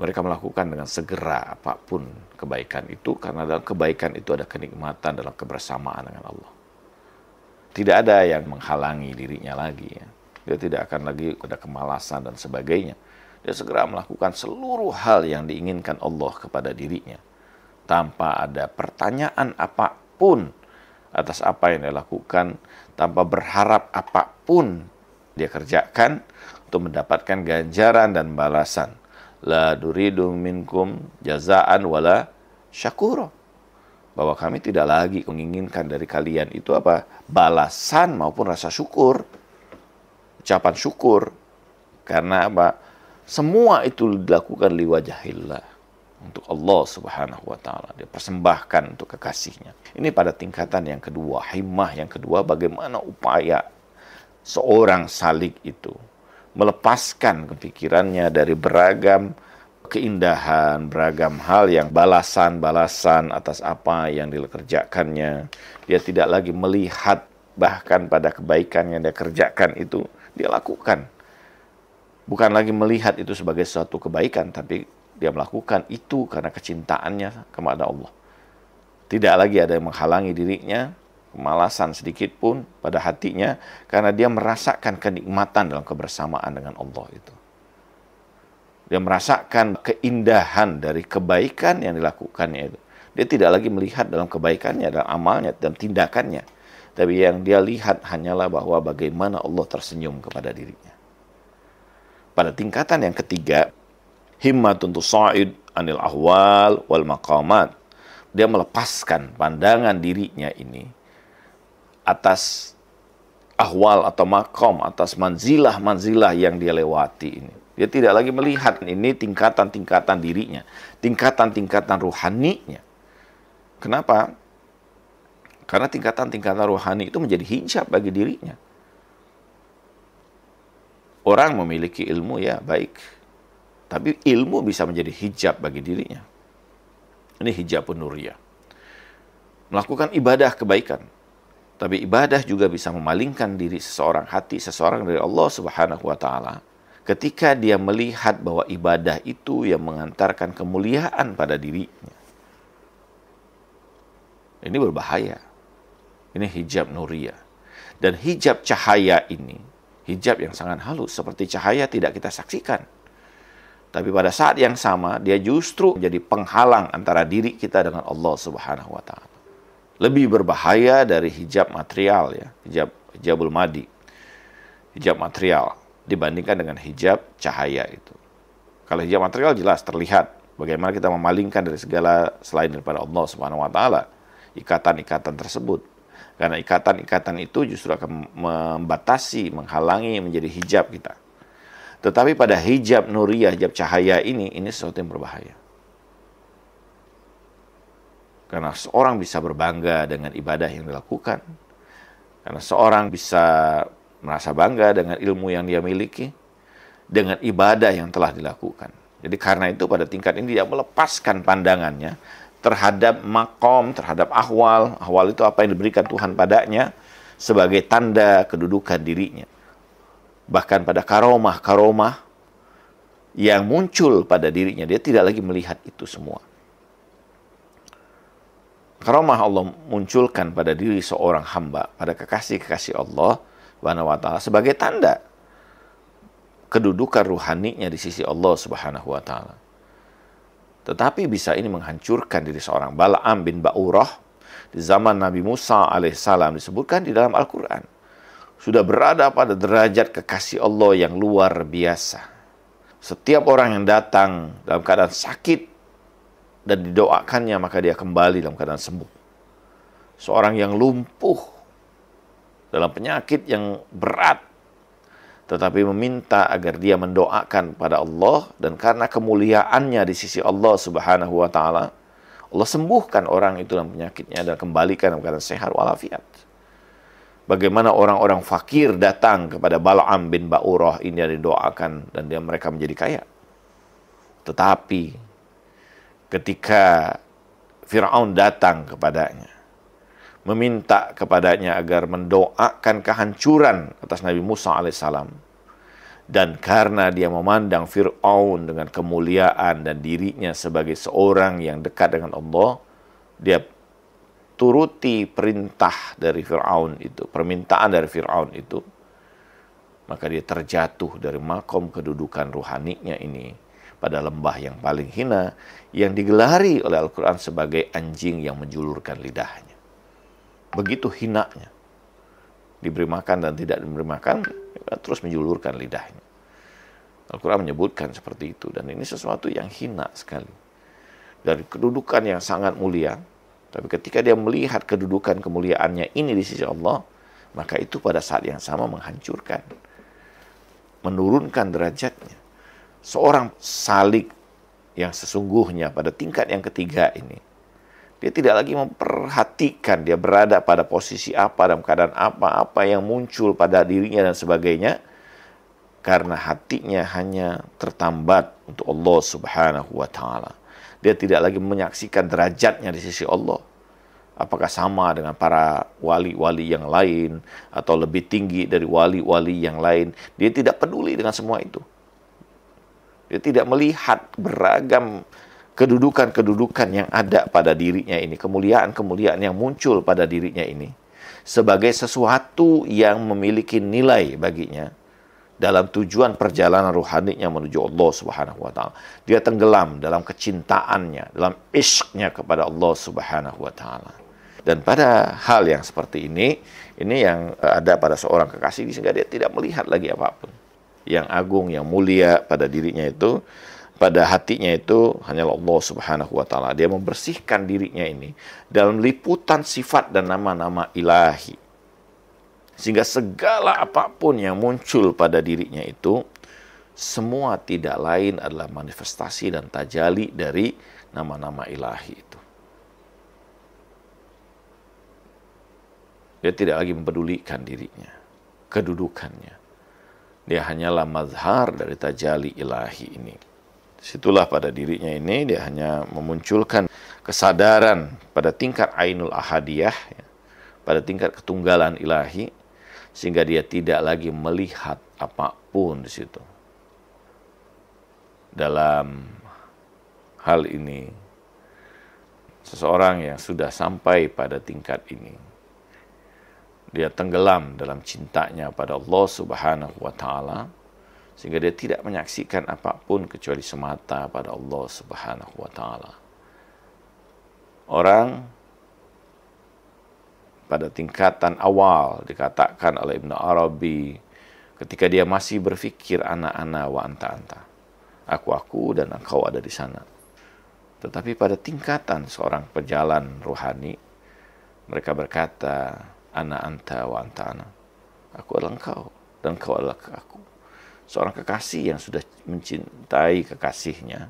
Mereka melakukan dengan segera apapun kebaikan itu karena dalam kebaikan itu ada kenikmatan dalam kebersamaan dengan Allah. Tidak ada yang menghalangi dirinya lagi ya. Dia tidak akan lagi ada kemalasan dan sebagainya dia segera melakukan seluruh hal yang diinginkan Allah kepada dirinya tanpa ada pertanyaan apapun atas apa yang dia lakukan tanpa berharap apapun dia kerjakan untuk mendapatkan ganjaran dan balasan la duridum minkum jazaan wala syakuro bahwa kami tidak lagi menginginkan dari kalian itu apa balasan maupun rasa syukur ucapan syukur karena apa semua itu dilakukan wajahillah untuk Allah Subhanahu wa taala. Dia persembahkan untuk kekasihnya. Ini pada tingkatan yang kedua, himmah yang kedua bagaimana upaya seorang salik itu melepaskan kepikirannya dari beragam keindahan, beragam hal yang balasan-balasan atas apa yang dikerjakannya. Dia tidak lagi melihat bahkan pada kebaikan yang dia kerjakan itu dia lakukan bukan lagi melihat itu sebagai suatu kebaikan, tapi dia melakukan itu karena kecintaannya kepada Allah. Tidak lagi ada yang menghalangi dirinya, kemalasan sedikit pun pada hatinya, karena dia merasakan kenikmatan dalam kebersamaan dengan Allah itu. Dia merasakan keindahan dari kebaikan yang dilakukannya itu. Dia tidak lagi melihat dalam kebaikannya, dalam amalnya, dalam tindakannya. Tapi yang dia lihat hanyalah bahwa bagaimana Allah tersenyum kepada dirinya. Pada tingkatan yang ketiga, himmat untuk sa'id anil ahwal wal maqamat. Dia melepaskan pandangan dirinya ini atas ahwal atau makom, atas manzilah-manzilah yang dia lewati ini. Dia tidak lagi melihat ini tingkatan-tingkatan dirinya, tingkatan-tingkatan ruhaninya. Kenapa? Karena tingkatan-tingkatan ruhani itu menjadi hijab bagi dirinya. Orang memiliki ilmu ya baik, tapi ilmu bisa menjadi hijab bagi dirinya. Ini hijab nuria. Melakukan ibadah kebaikan, tapi ibadah juga bisa memalingkan diri seseorang, hati seseorang dari Allah Subhanahu wa taala. Ketika dia melihat bahwa ibadah itu yang mengantarkan kemuliaan pada dirinya. Ini berbahaya. Ini hijab nuria. Dan hijab cahaya ini hijab yang sangat halus seperti cahaya tidak kita saksikan. Tapi pada saat yang sama dia justru menjadi penghalang antara diri kita dengan Allah Subhanahu wa taala. Lebih berbahaya dari hijab material ya, hijab hijabul madi. Hijab material dibandingkan dengan hijab cahaya itu. Kalau hijab material jelas terlihat bagaimana kita memalingkan dari segala selain daripada Allah Subhanahu wa taala ikatan-ikatan tersebut. Karena ikatan-ikatan itu justru akan membatasi, menghalangi, menjadi hijab kita. Tetapi pada hijab nuriyah, hijab cahaya ini, ini sesuatu yang berbahaya. Karena seorang bisa berbangga dengan ibadah yang dilakukan. Karena seorang bisa merasa bangga dengan ilmu yang dia miliki. Dengan ibadah yang telah dilakukan. Jadi karena itu pada tingkat ini dia melepaskan pandangannya terhadap makom, terhadap ahwal. Ahwal itu apa yang diberikan Tuhan padanya sebagai tanda kedudukan dirinya. Bahkan pada karomah-karomah yang muncul pada dirinya, dia tidak lagi melihat itu semua. Karomah Allah munculkan pada diri seorang hamba, pada kekasih-kekasih Allah SWT, sebagai tanda kedudukan ruhaninya di sisi Allah Subhanahu wa taala. Tetapi bisa ini menghancurkan diri seorang Bala'am bin Ba'urah di zaman Nabi Musa alaihissalam disebutkan di dalam Al-Quran. Sudah berada pada derajat kekasih Allah yang luar biasa. Setiap orang yang datang dalam keadaan sakit dan didoakannya maka dia kembali dalam keadaan sembuh. Seorang yang lumpuh dalam penyakit yang berat tetapi meminta agar dia mendoakan pada Allah dan karena kemuliaannya di sisi Allah Subhanahu wa taala Allah sembuhkan orang itu dalam penyakitnya dan kembalikan dalam keadaan sehat walafiat. Bagaimana orang-orang fakir datang kepada Bal'am bin Ba'urah ini yang didoakan dan dia mereka menjadi kaya. Tetapi ketika Firaun datang kepadanya meminta kepadanya agar mendoakan kehancuran atas Nabi Musa alaihissalam. Dan karena dia memandang Fir'aun dengan kemuliaan dan dirinya sebagai seorang yang dekat dengan Allah, dia turuti perintah dari Fir'aun itu, permintaan dari Fir'aun itu. Maka dia terjatuh dari makom kedudukan ruhaninya ini pada lembah yang paling hina yang digelari oleh Al-Quran sebagai anjing yang menjulurkan lidahnya begitu hinanya diberi makan dan tidak diberi makan ya, terus menjulurkan lidahnya. Al-Quran menyebutkan seperti itu dan ini sesuatu yang hina sekali dari kedudukan yang sangat mulia tapi ketika dia melihat kedudukan kemuliaannya ini di sisi Allah maka itu pada saat yang sama menghancurkan menurunkan derajatnya seorang salik yang sesungguhnya pada tingkat yang ketiga ini dia tidak lagi memperhatikan dia berada pada posisi apa, dalam keadaan apa, apa yang muncul pada dirinya dan sebagainya. Karena hatinya hanya tertambat untuk Allah subhanahu wa ta'ala. Dia tidak lagi menyaksikan derajatnya di sisi Allah. Apakah sama dengan para wali-wali yang lain atau lebih tinggi dari wali-wali yang lain? Dia tidak peduli dengan semua itu. Dia tidak melihat beragam kedudukan-kedudukan yang ada pada dirinya ini, kemuliaan-kemuliaan yang muncul pada dirinya ini, sebagai sesuatu yang memiliki nilai baginya dalam tujuan perjalanan rohaninya menuju Allah Subhanahu wa taala. Dia tenggelam dalam kecintaannya, dalam isyqnya kepada Allah Subhanahu wa taala. Dan pada hal yang seperti ini, ini yang eh, ada pada seorang kekasih sehingga dia tidak melihat lagi apapun. Yang agung, yang mulia pada dirinya itu pada hatinya itu hanya Allah Subhanahu wa taala. Dia membersihkan dirinya ini dalam liputan sifat dan nama-nama ilahi. Sehingga segala apapun yang muncul pada dirinya itu semua tidak lain adalah manifestasi dan tajali dari nama-nama ilahi itu. Dia tidak lagi mempedulikan dirinya, kedudukannya. Dia hanyalah mazhar dari tajali ilahi ini. Disitulah pada dirinya ini dia hanya memunculkan kesadaran pada tingkat ainul ahadiyah, ya, pada tingkat ketunggalan ilahi, sehingga dia tidak lagi melihat apapun di situ. Dalam hal ini, seseorang yang sudah sampai pada tingkat ini, dia tenggelam dalam cintanya pada Allah Subhanahu wa Ta'ala sehingga dia tidak menyaksikan apapun kecuali semata pada Allah Subhanahu wa taala. Orang pada tingkatan awal dikatakan oleh Ibnu Arabi ketika dia masih berpikir anak-anak wa anta-anta. Aku aku dan engkau ada di sana. Tetapi pada tingkatan seorang pejalan rohani mereka berkata anak anta wa anta ana. Aku adalah engkau dan engkau adalah aku seorang kekasih yang sudah mencintai kekasihnya,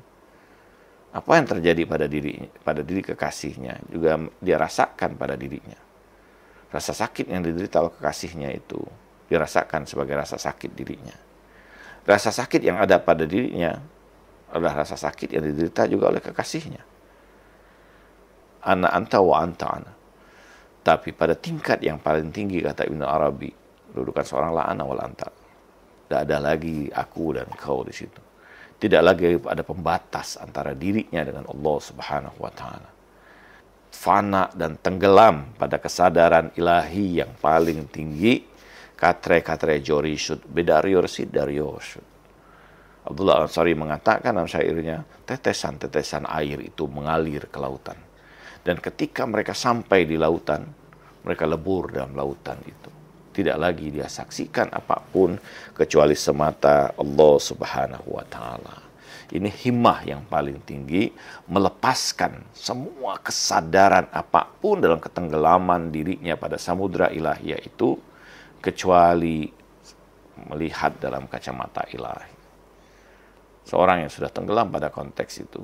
apa yang terjadi pada diri pada diri kekasihnya juga dia rasakan pada dirinya. Rasa sakit yang diderita oleh kekasihnya itu dirasakan sebagai rasa sakit dirinya. Rasa sakit yang ada pada dirinya adalah rasa sakit yang diderita juga oleh kekasihnya. anak anta wa anta ana. Tapi pada tingkat yang paling tinggi kata Ibnu Arabi, dudukan seorang ana wal anta tidak ada lagi aku dan kau di situ. Tidak lagi ada pembatas antara dirinya dengan Allah Subhanahu wa taala. Fana dan tenggelam pada kesadaran ilahi yang paling tinggi katre-katre jori jorishut bedariorsid darioshut. Abdullah Ansari mengatakan dalam syairnya, tetesan-tetesan air itu mengalir ke lautan. Dan ketika mereka sampai di lautan, mereka lebur dalam lautan itu tidak lagi dia saksikan apapun kecuali semata Allah Subhanahu wa taala. Ini himmah yang paling tinggi melepaskan semua kesadaran apapun dalam ketenggelaman dirinya pada samudra ilahi yaitu kecuali melihat dalam kacamata ilahi. Seorang yang sudah tenggelam pada konteks itu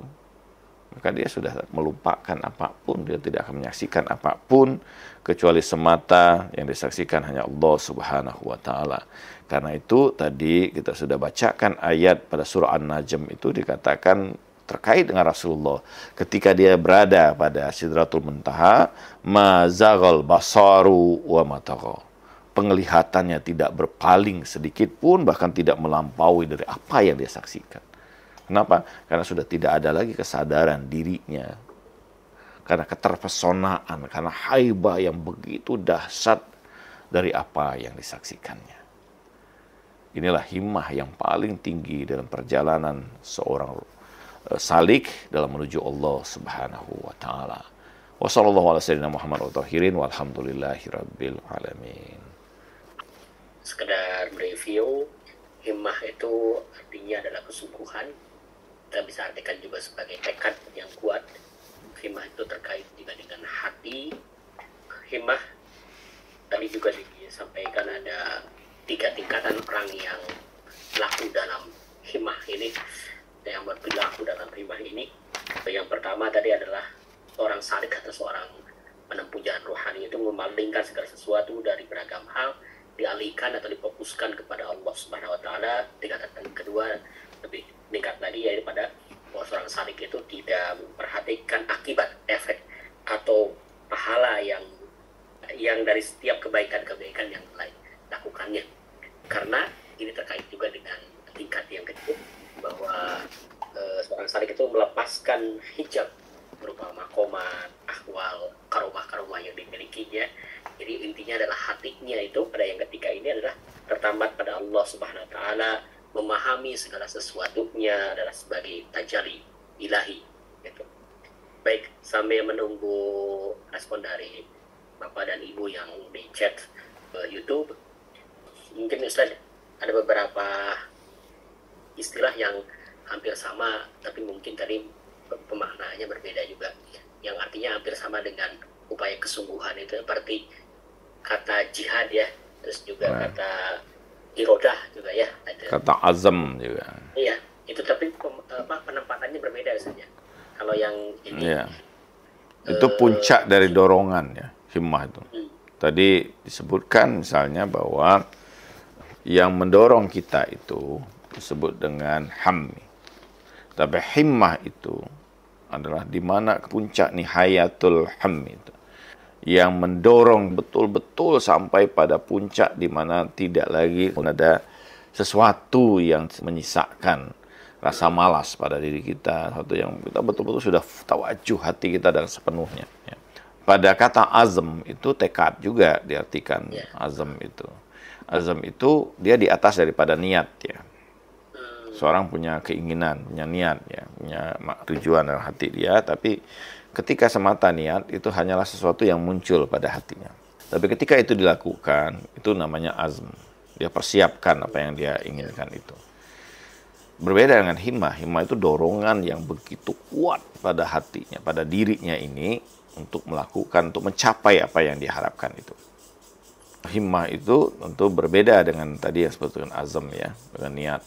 maka dia sudah melupakan apapun, dia tidak akan menyaksikan apapun kecuali semata yang disaksikan hanya Allah Subhanahu wa taala. Karena itu tadi kita sudah bacakan ayat pada surah An-Najm itu dikatakan terkait dengan Rasulullah ketika dia berada pada Sidratul Muntaha mazagal basaru wa matagha penglihatannya tidak berpaling sedikit pun bahkan tidak melampaui dari apa yang dia saksikan Kenapa? Karena sudah tidak ada lagi kesadaran dirinya. Karena keterpesonaan, karena haibah yang begitu dahsyat dari apa yang disaksikannya. Inilah himmah yang paling tinggi dalam perjalanan seorang eh, salik dalam menuju Allah Subhanahu wa taala. Wassallallahu ala wa tahirin Sekedar review, himmah itu artinya adalah kesungguhan, kita bisa artikan juga sebagai tekad yang kuat. Himah itu terkait juga dengan hati. Himah tadi juga disampaikan ada tiga tingkatan orang yang laku dalam himah ini yang berlaku dalam himah ini yang pertama tadi adalah orang salik atau seorang menempuh jalan rohani itu memalingkan segala sesuatu dari beragam hal dialihkan atau difokuskan kepada Allah Subhanahu wa taala tingkatan kedua lebih meningkat tadi ya pada bahwa seorang salik itu tidak memperhatikan akibat efek atau pahala yang yang dari setiap kebaikan-kebaikan yang lain lakukannya karena ini terkait juga dengan tingkat yang kecil bahwa e, seorang salik itu melepaskan hijab berupa makoma, akwal, karomah-karomah yang dimilikinya. Jadi intinya adalah hatinya itu pada yang ketiga ini adalah tertambat pada Allah Subhanahu wa taala, memahami segala sesuatunya adalah sebagai tajali ilahi gitu. baik sambil menunggu respon dari bapak dan ibu yang di chat uh, YouTube mungkin Ustaz ada beberapa istilah yang hampir sama tapi mungkin tadi pemaknaannya berbeda juga yang artinya hampir sama dengan upaya kesungguhan itu seperti kata jihad ya terus juga nah. kata irodah juga ya. Ada. Kata azam juga. Iya, itu tapi apa, penempatannya berbeda saja. Kalau yang ini. Iya. Uh, itu puncak dari dorongan ya, himmah itu. Hmm. Tadi disebutkan misalnya bahwa yang mendorong kita itu disebut dengan hammi. Tapi himmah itu adalah di mana puncak nihayatul hammi itu yang mendorong betul-betul sampai pada puncak di mana tidak lagi ada sesuatu yang menyisakan rasa malas pada diri kita, satu yang kita betul-betul sudah tawajuh hati kita dan sepenuhnya. Ya. Pada kata azam itu tekad juga diartikan yeah. azam itu. Azam itu dia di atas daripada niat ya. Hmm. Seorang punya keinginan, punya niat ya, punya tujuan dalam hati dia, tapi ketika semata niat itu hanyalah sesuatu yang muncul pada hatinya. Tapi ketika itu dilakukan, itu namanya azm. Dia persiapkan apa yang dia inginkan itu. Berbeda dengan himmah, himmah itu dorongan yang begitu kuat pada hatinya, pada dirinya ini untuk melakukan, untuk mencapai apa yang diharapkan itu. Himmah itu tentu berbeda dengan tadi yang sebetulnya azam ya, dengan niat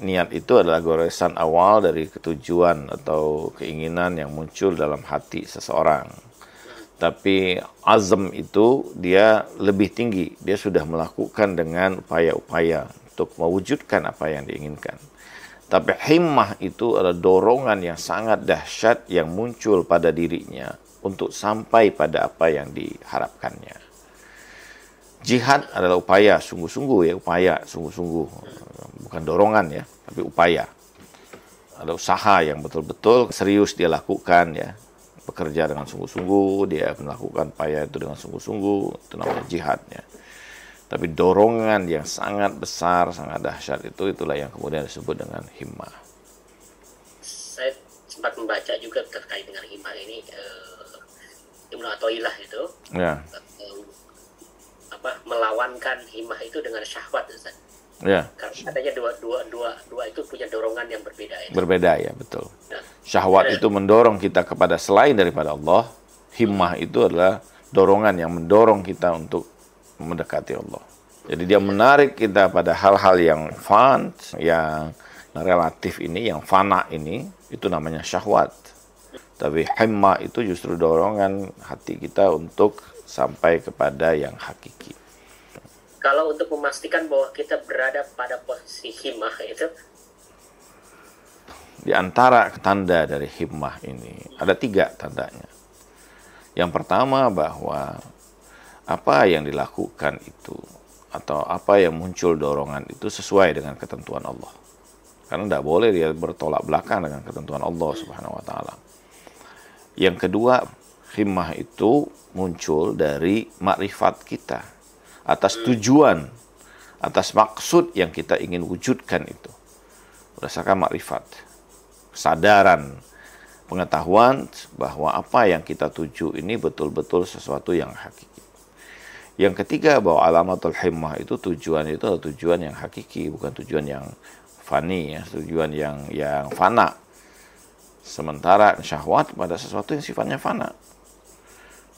niat itu adalah goresan awal dari ketujuan atau keinginan yang muncul dalam hati seseorang. Tapi azam itu dia lebih tinggi, dia sudah melakukan dengan upaya-upaya untuk mewujudkan apa yang diinginkan. Tapi himmah itu adalah dorongan yang sangat dahsyat yang muncul pada dirinya untuk sampai pada apa yang diharapkannya. Jihad adalah upaya, sungguh-sungguh ya, upaya, sungguh-sungguh. Bukan dorongan ya, tapi upaya. Ada usaha yang betul-betul serius dia lakukan ya. Bekerja dengan sungguh-sungguh, dia melakukan upaya itu dengan sungguh-sungguh, itu namanya jihad ya Tapi dorongan yang sangat besar, sangat dahsyat itu, itulah yang kemudian disebut dengan himmah. Saya sempat membaca juga terkait dengan himmah ini, uh, Ibnu Atoilah itu. Ya apa melawankan himah itu dengan syahwat Ustaz. Ya. Karena katanya dua, dua, dua, dua itu punya dorongan yang berbeda. Ya. Berbeda ya, betul. Nah, syahwat nah. itu mendorong kita kepada selain daripada Allah. Himmah itu adalah dorongan yang mendorong kita untuk mendekati Allah. Jadi dia menarik kita pada hal-hal yang fun, yang relatif ini, yang fana ini, itu namanya syahwat. Tapi himma itu justru dorongan hati kita untuk sampai kepada yang hakiki. Kalau untuk memastikan bahwa kita berada pada posisi himmah itu di antara tanda dari himmah ini ada tiga tandanya. Yang pertama bahwa apa yang dilakukan itu atau apa yang muncul dorongan itu sesuai dengan ketentuan Allah. Karena tidak boleh dia bertolak belakang dengan ketentuan Allah Subhanahu wa taala. Yang kedua, himmah itu muncul dari makrifat kita atas tujuan, atas maksud yang kita ingin wujudkan itu. Berdasarkan makrifat, kesadaran, pengetahuan bahwa apa yang kita tuju ini betul-betul sesuatu yang hakiki. Yang ketiga bahwa alamatul himmah itu tujuan itu adalah tujuan yang hakiki, bukan tujuan yang fani ya, tujuan yang yang fana. Sementara syahwat pada sesuatu yang sifatnya fana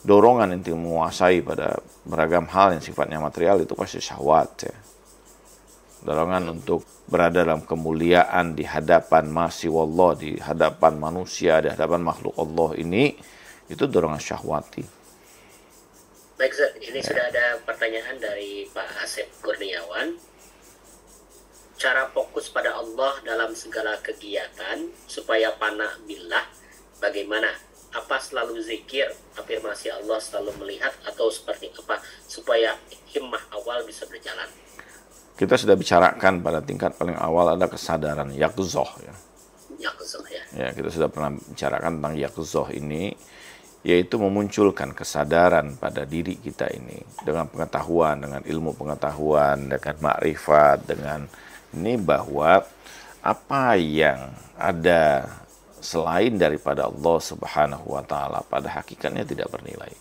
dorongan yang menguasai pada beragam hal yang sifatnya material itu pasti syahwat ya. Dorongan untuk berada dalam kemuliaan di hadapan masih Allah, di hadapan manusia, di hadapan makhluk Allah ini itu dorongan syahwati. Baik, Zat, ini ya. sudah ada pertanyaan dari Pak Asep Kurniawan. Cara fokus pada Allah dalam segala kegiatan supaya panah billah bagaimana? apa selalu zikir afirmasi Allah selalu melihat atau seperti apa supaya himmah awal bisa berjalan kita sudah bicarakan pada tingkat paling awal ada kesadaran yakuzoh ya yakuzoh ya ya kita sudah pernah bicarakan tentang yakuzoh ini yaitu memunculkan kesadaran pada diri kita ini dengan pengetahuan, dengan ilmu pengetahuan, dengan makrifat, dengan ini bahwa apa yang ada selain daripada Allah Subhanahu wa taala pada hakikatnya tidak bernilai.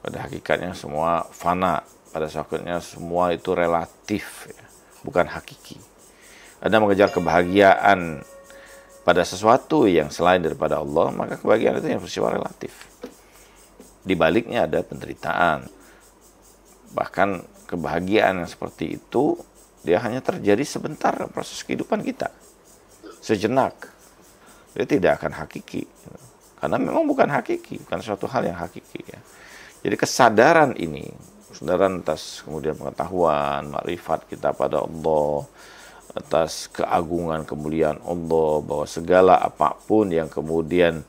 Pada hakikatnya semua fana, pada hakikatnya semua itu relatif ya, bukan hakiki. Anda mengejar kebahagiaan pada sesuatu yang selain daripada Allah, maka kebahagiaan itu yang bersifat relatif. Di baliknya ada penderitaan. Bahkan kebahagiaan yang seperti itu dia hanya terjadi sebentar proses kehidupan kita. Sejenak itu tidak akan hakiki. Karena memang bukan hakiki, bukan suatu hal yang hakiki ya. Jadi kesadaran ini, kesadaran atas kemudian pengetahuan, makrifat kita pada Allah, atas keagungan kemuliaan Allah bahwa segala apapun yang kemudian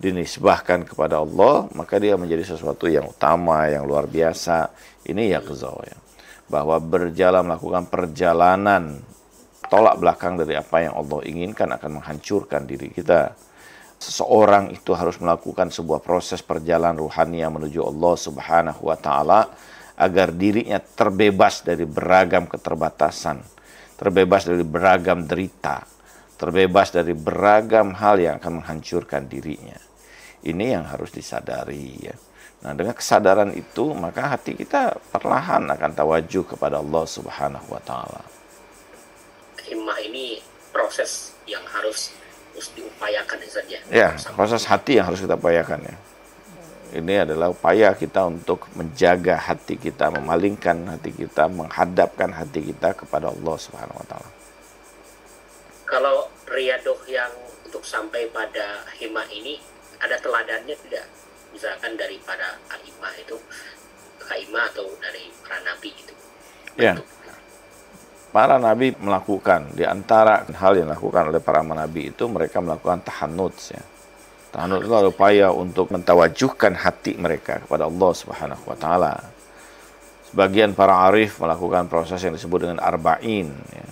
dinisbahkan kepada Allah maka dia menjadi sesuatu yang utama yang luar biasa ini ya kezaw ya bahwa berjalan melakukan perjalanan bertolak belakang dari apa yang Allah inginkan akan menghancurkan diri kita. Seseorang itu harus melakukan sebuah proses perjalanan ruhani yang menuju Allah Subhanahu wa taala agar dirinya terbebas dari beragam keterbatasan, terbebas dari beragam derita, terbebas dari beragam hal yang akan menghancurkan dirinya. Ini yang harus disadari ya. Nah, dengan kesadaran itu maka hati kita perlahan akan tawajuh kepada Allah Subhanahu wa taala himmah ini proses yang harus harus diupayakan saja. Ya, ya? ya, proses hati yang harus kita upayakan ya. Ini adalah upaya kita untuk menjaga hati kita, memalingkan hati kita, menghadapkan hati kita kepada Allah Subhanahu wa taala. Kalau riadoh yang untuk sampai pada hima ini ada teladannya tidak? Misalkan daripada aima itu aima atau dari para nabi gitu. Ya. Untuk para nabi melakukan di antara hal yang dilakukan oleh para nabi itu mereka melakukan tahanut ya. Tahanud itu adalah upaya untuk mentawajuhkan hati mereka kepada Allah Subhanahu wa taala. Sebagian para arif melakukan proses yang disebut dengan arba'in ya.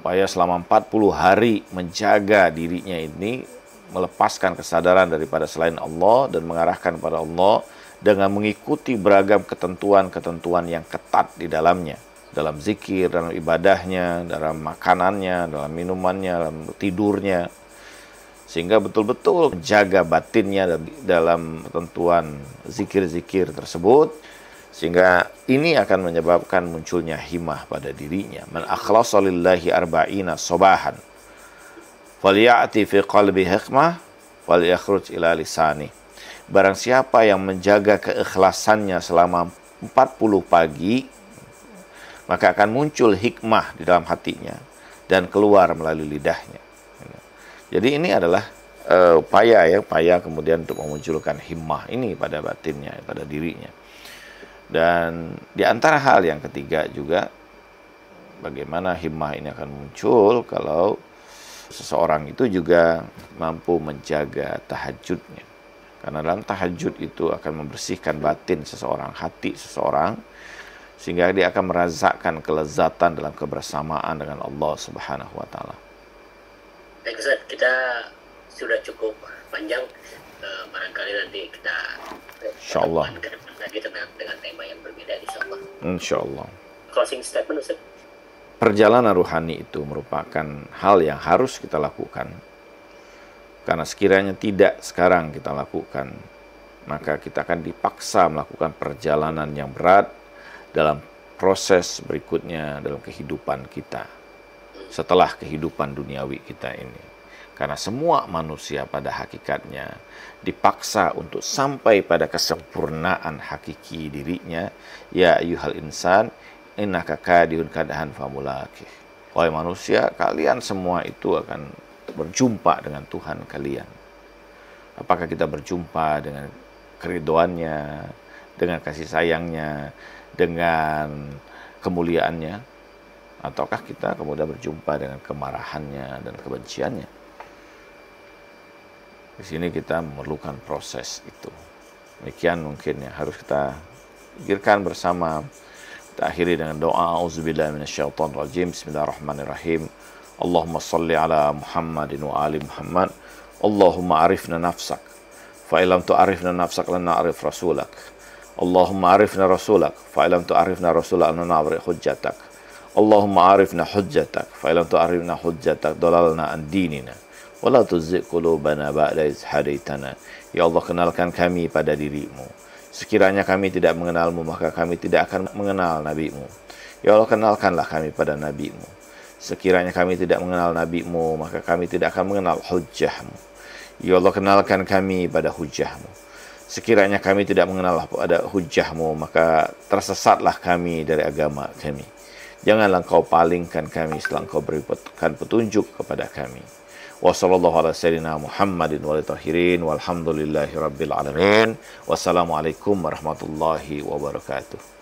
Upaya selama 40 hari menjaga dirinya ini melepaskan kesadaran daripada selain Allah dan mengarahkan kepada Allah dengan mengikuti beragam ketentuan-ketentuan yang ketat di dalamnya dalam zikir, dalam ibadahnya, dalam makanannya, dalam minumannya, dalam tidurnya. Sehingga betul-betul menjaga batinnya dalam ketentuan zikir-zikir tersebut. Sehingga ini akan menyebabkan munculnya himah pada dirinya. Man akhlasa lillahi arba'ina sobahan. Faliya'ati fi qalbi hikmah. Faliyakhruj ila lisani. Barang siapa yang menjaga keikhlasannya selama 40 pagi maka akan muncul hikmah di dalam hatinya dan keluar melalui lidahnya. Jadi ini adalah uh, upaya ya, upaya kemudian untuk memunculkan himmah ini pada batinnya, pada dirinya. Dan di antara hal yang ketiga juga bagaimana himmah ini akan muncul kalau seseorang itu juga mampu menjaga tahajudnya. Karena dalam tahajud itu akan membersihkan batin seseorang, hati seseorang sehingga dia akan merasakan kelezatan dalam kebersamaan dengan Allah Subhanahu wa taala. Baik Ustaz, kita sudah cukup panjang uh, barangkali nanti kita insyaallah lagi dengan, dengan tema yang berbeda insyaallah. Insyaallah. Closing statement Ustaz. Perjalanan ruhani itu merupakan hal yang harus kita lakukan. Karena sekiranya tidak sekarang kita lakukan, maka kita akan dipaksa melakukan perjalanan yang berat dalam proses berikutnya dalam kehidupan kita setelah kehidupan duniawi kita ini. Karena semua manusia pada hakikatnya dipaksa untuk sampai pada kesempurnaan hakiki dirinya. Ya ayuhal insan, innaka kadiun kadahan famulaki oleh manusia, kalian semua itu akan berjumpa dengan Tuhan kalian. Apakah kita berjumpa dengan keridoannya, dengan kasih sayangnya, dengan kemuliaannya ataukah kita kemudian berjumpa dengan kemarahannya dan kebenciannya di sini kita memerlukan proses itu demikian mungkin yang harus kita pikirkan bersama kita akhiri dengan doa auzubillahi minasyaitonirrajim bismillahirrahmanirrahim Allahumma salli ala Muhammadin wa ali Muhammad Allahumma arifna nafsak fa ilam tu arifna nafsak lana arif rasulak Allahumma arifna rasulak fa ilam tu arifna rasulak anu nabri hujjatak Allahumma arifna hujjatak fa ilam tu arifna hujjatak dolalna an dinina wa la tuzik bana ba'da izhadaitana Ya Allah kenalkan kami pada dirimu Sekiranya kami tidak mengenalmu maka kami tidak akan mengenal nabimu Ya Allah kenalkanlah kami pada nabimu Sekiranya kami tidak mengenal nabimu maka kami tidak akan mengenal hujjahmu Ya Allah kenalkan kami pada hujjahmu sekiranya kami tidak mengenal ada hujahmu maka tersesatlah kami dari agama kami janganlah kau palingkan kami setelah kau berikan petunjuk kepada kami Wassalamualaikum warahmatullahi wabarakatuh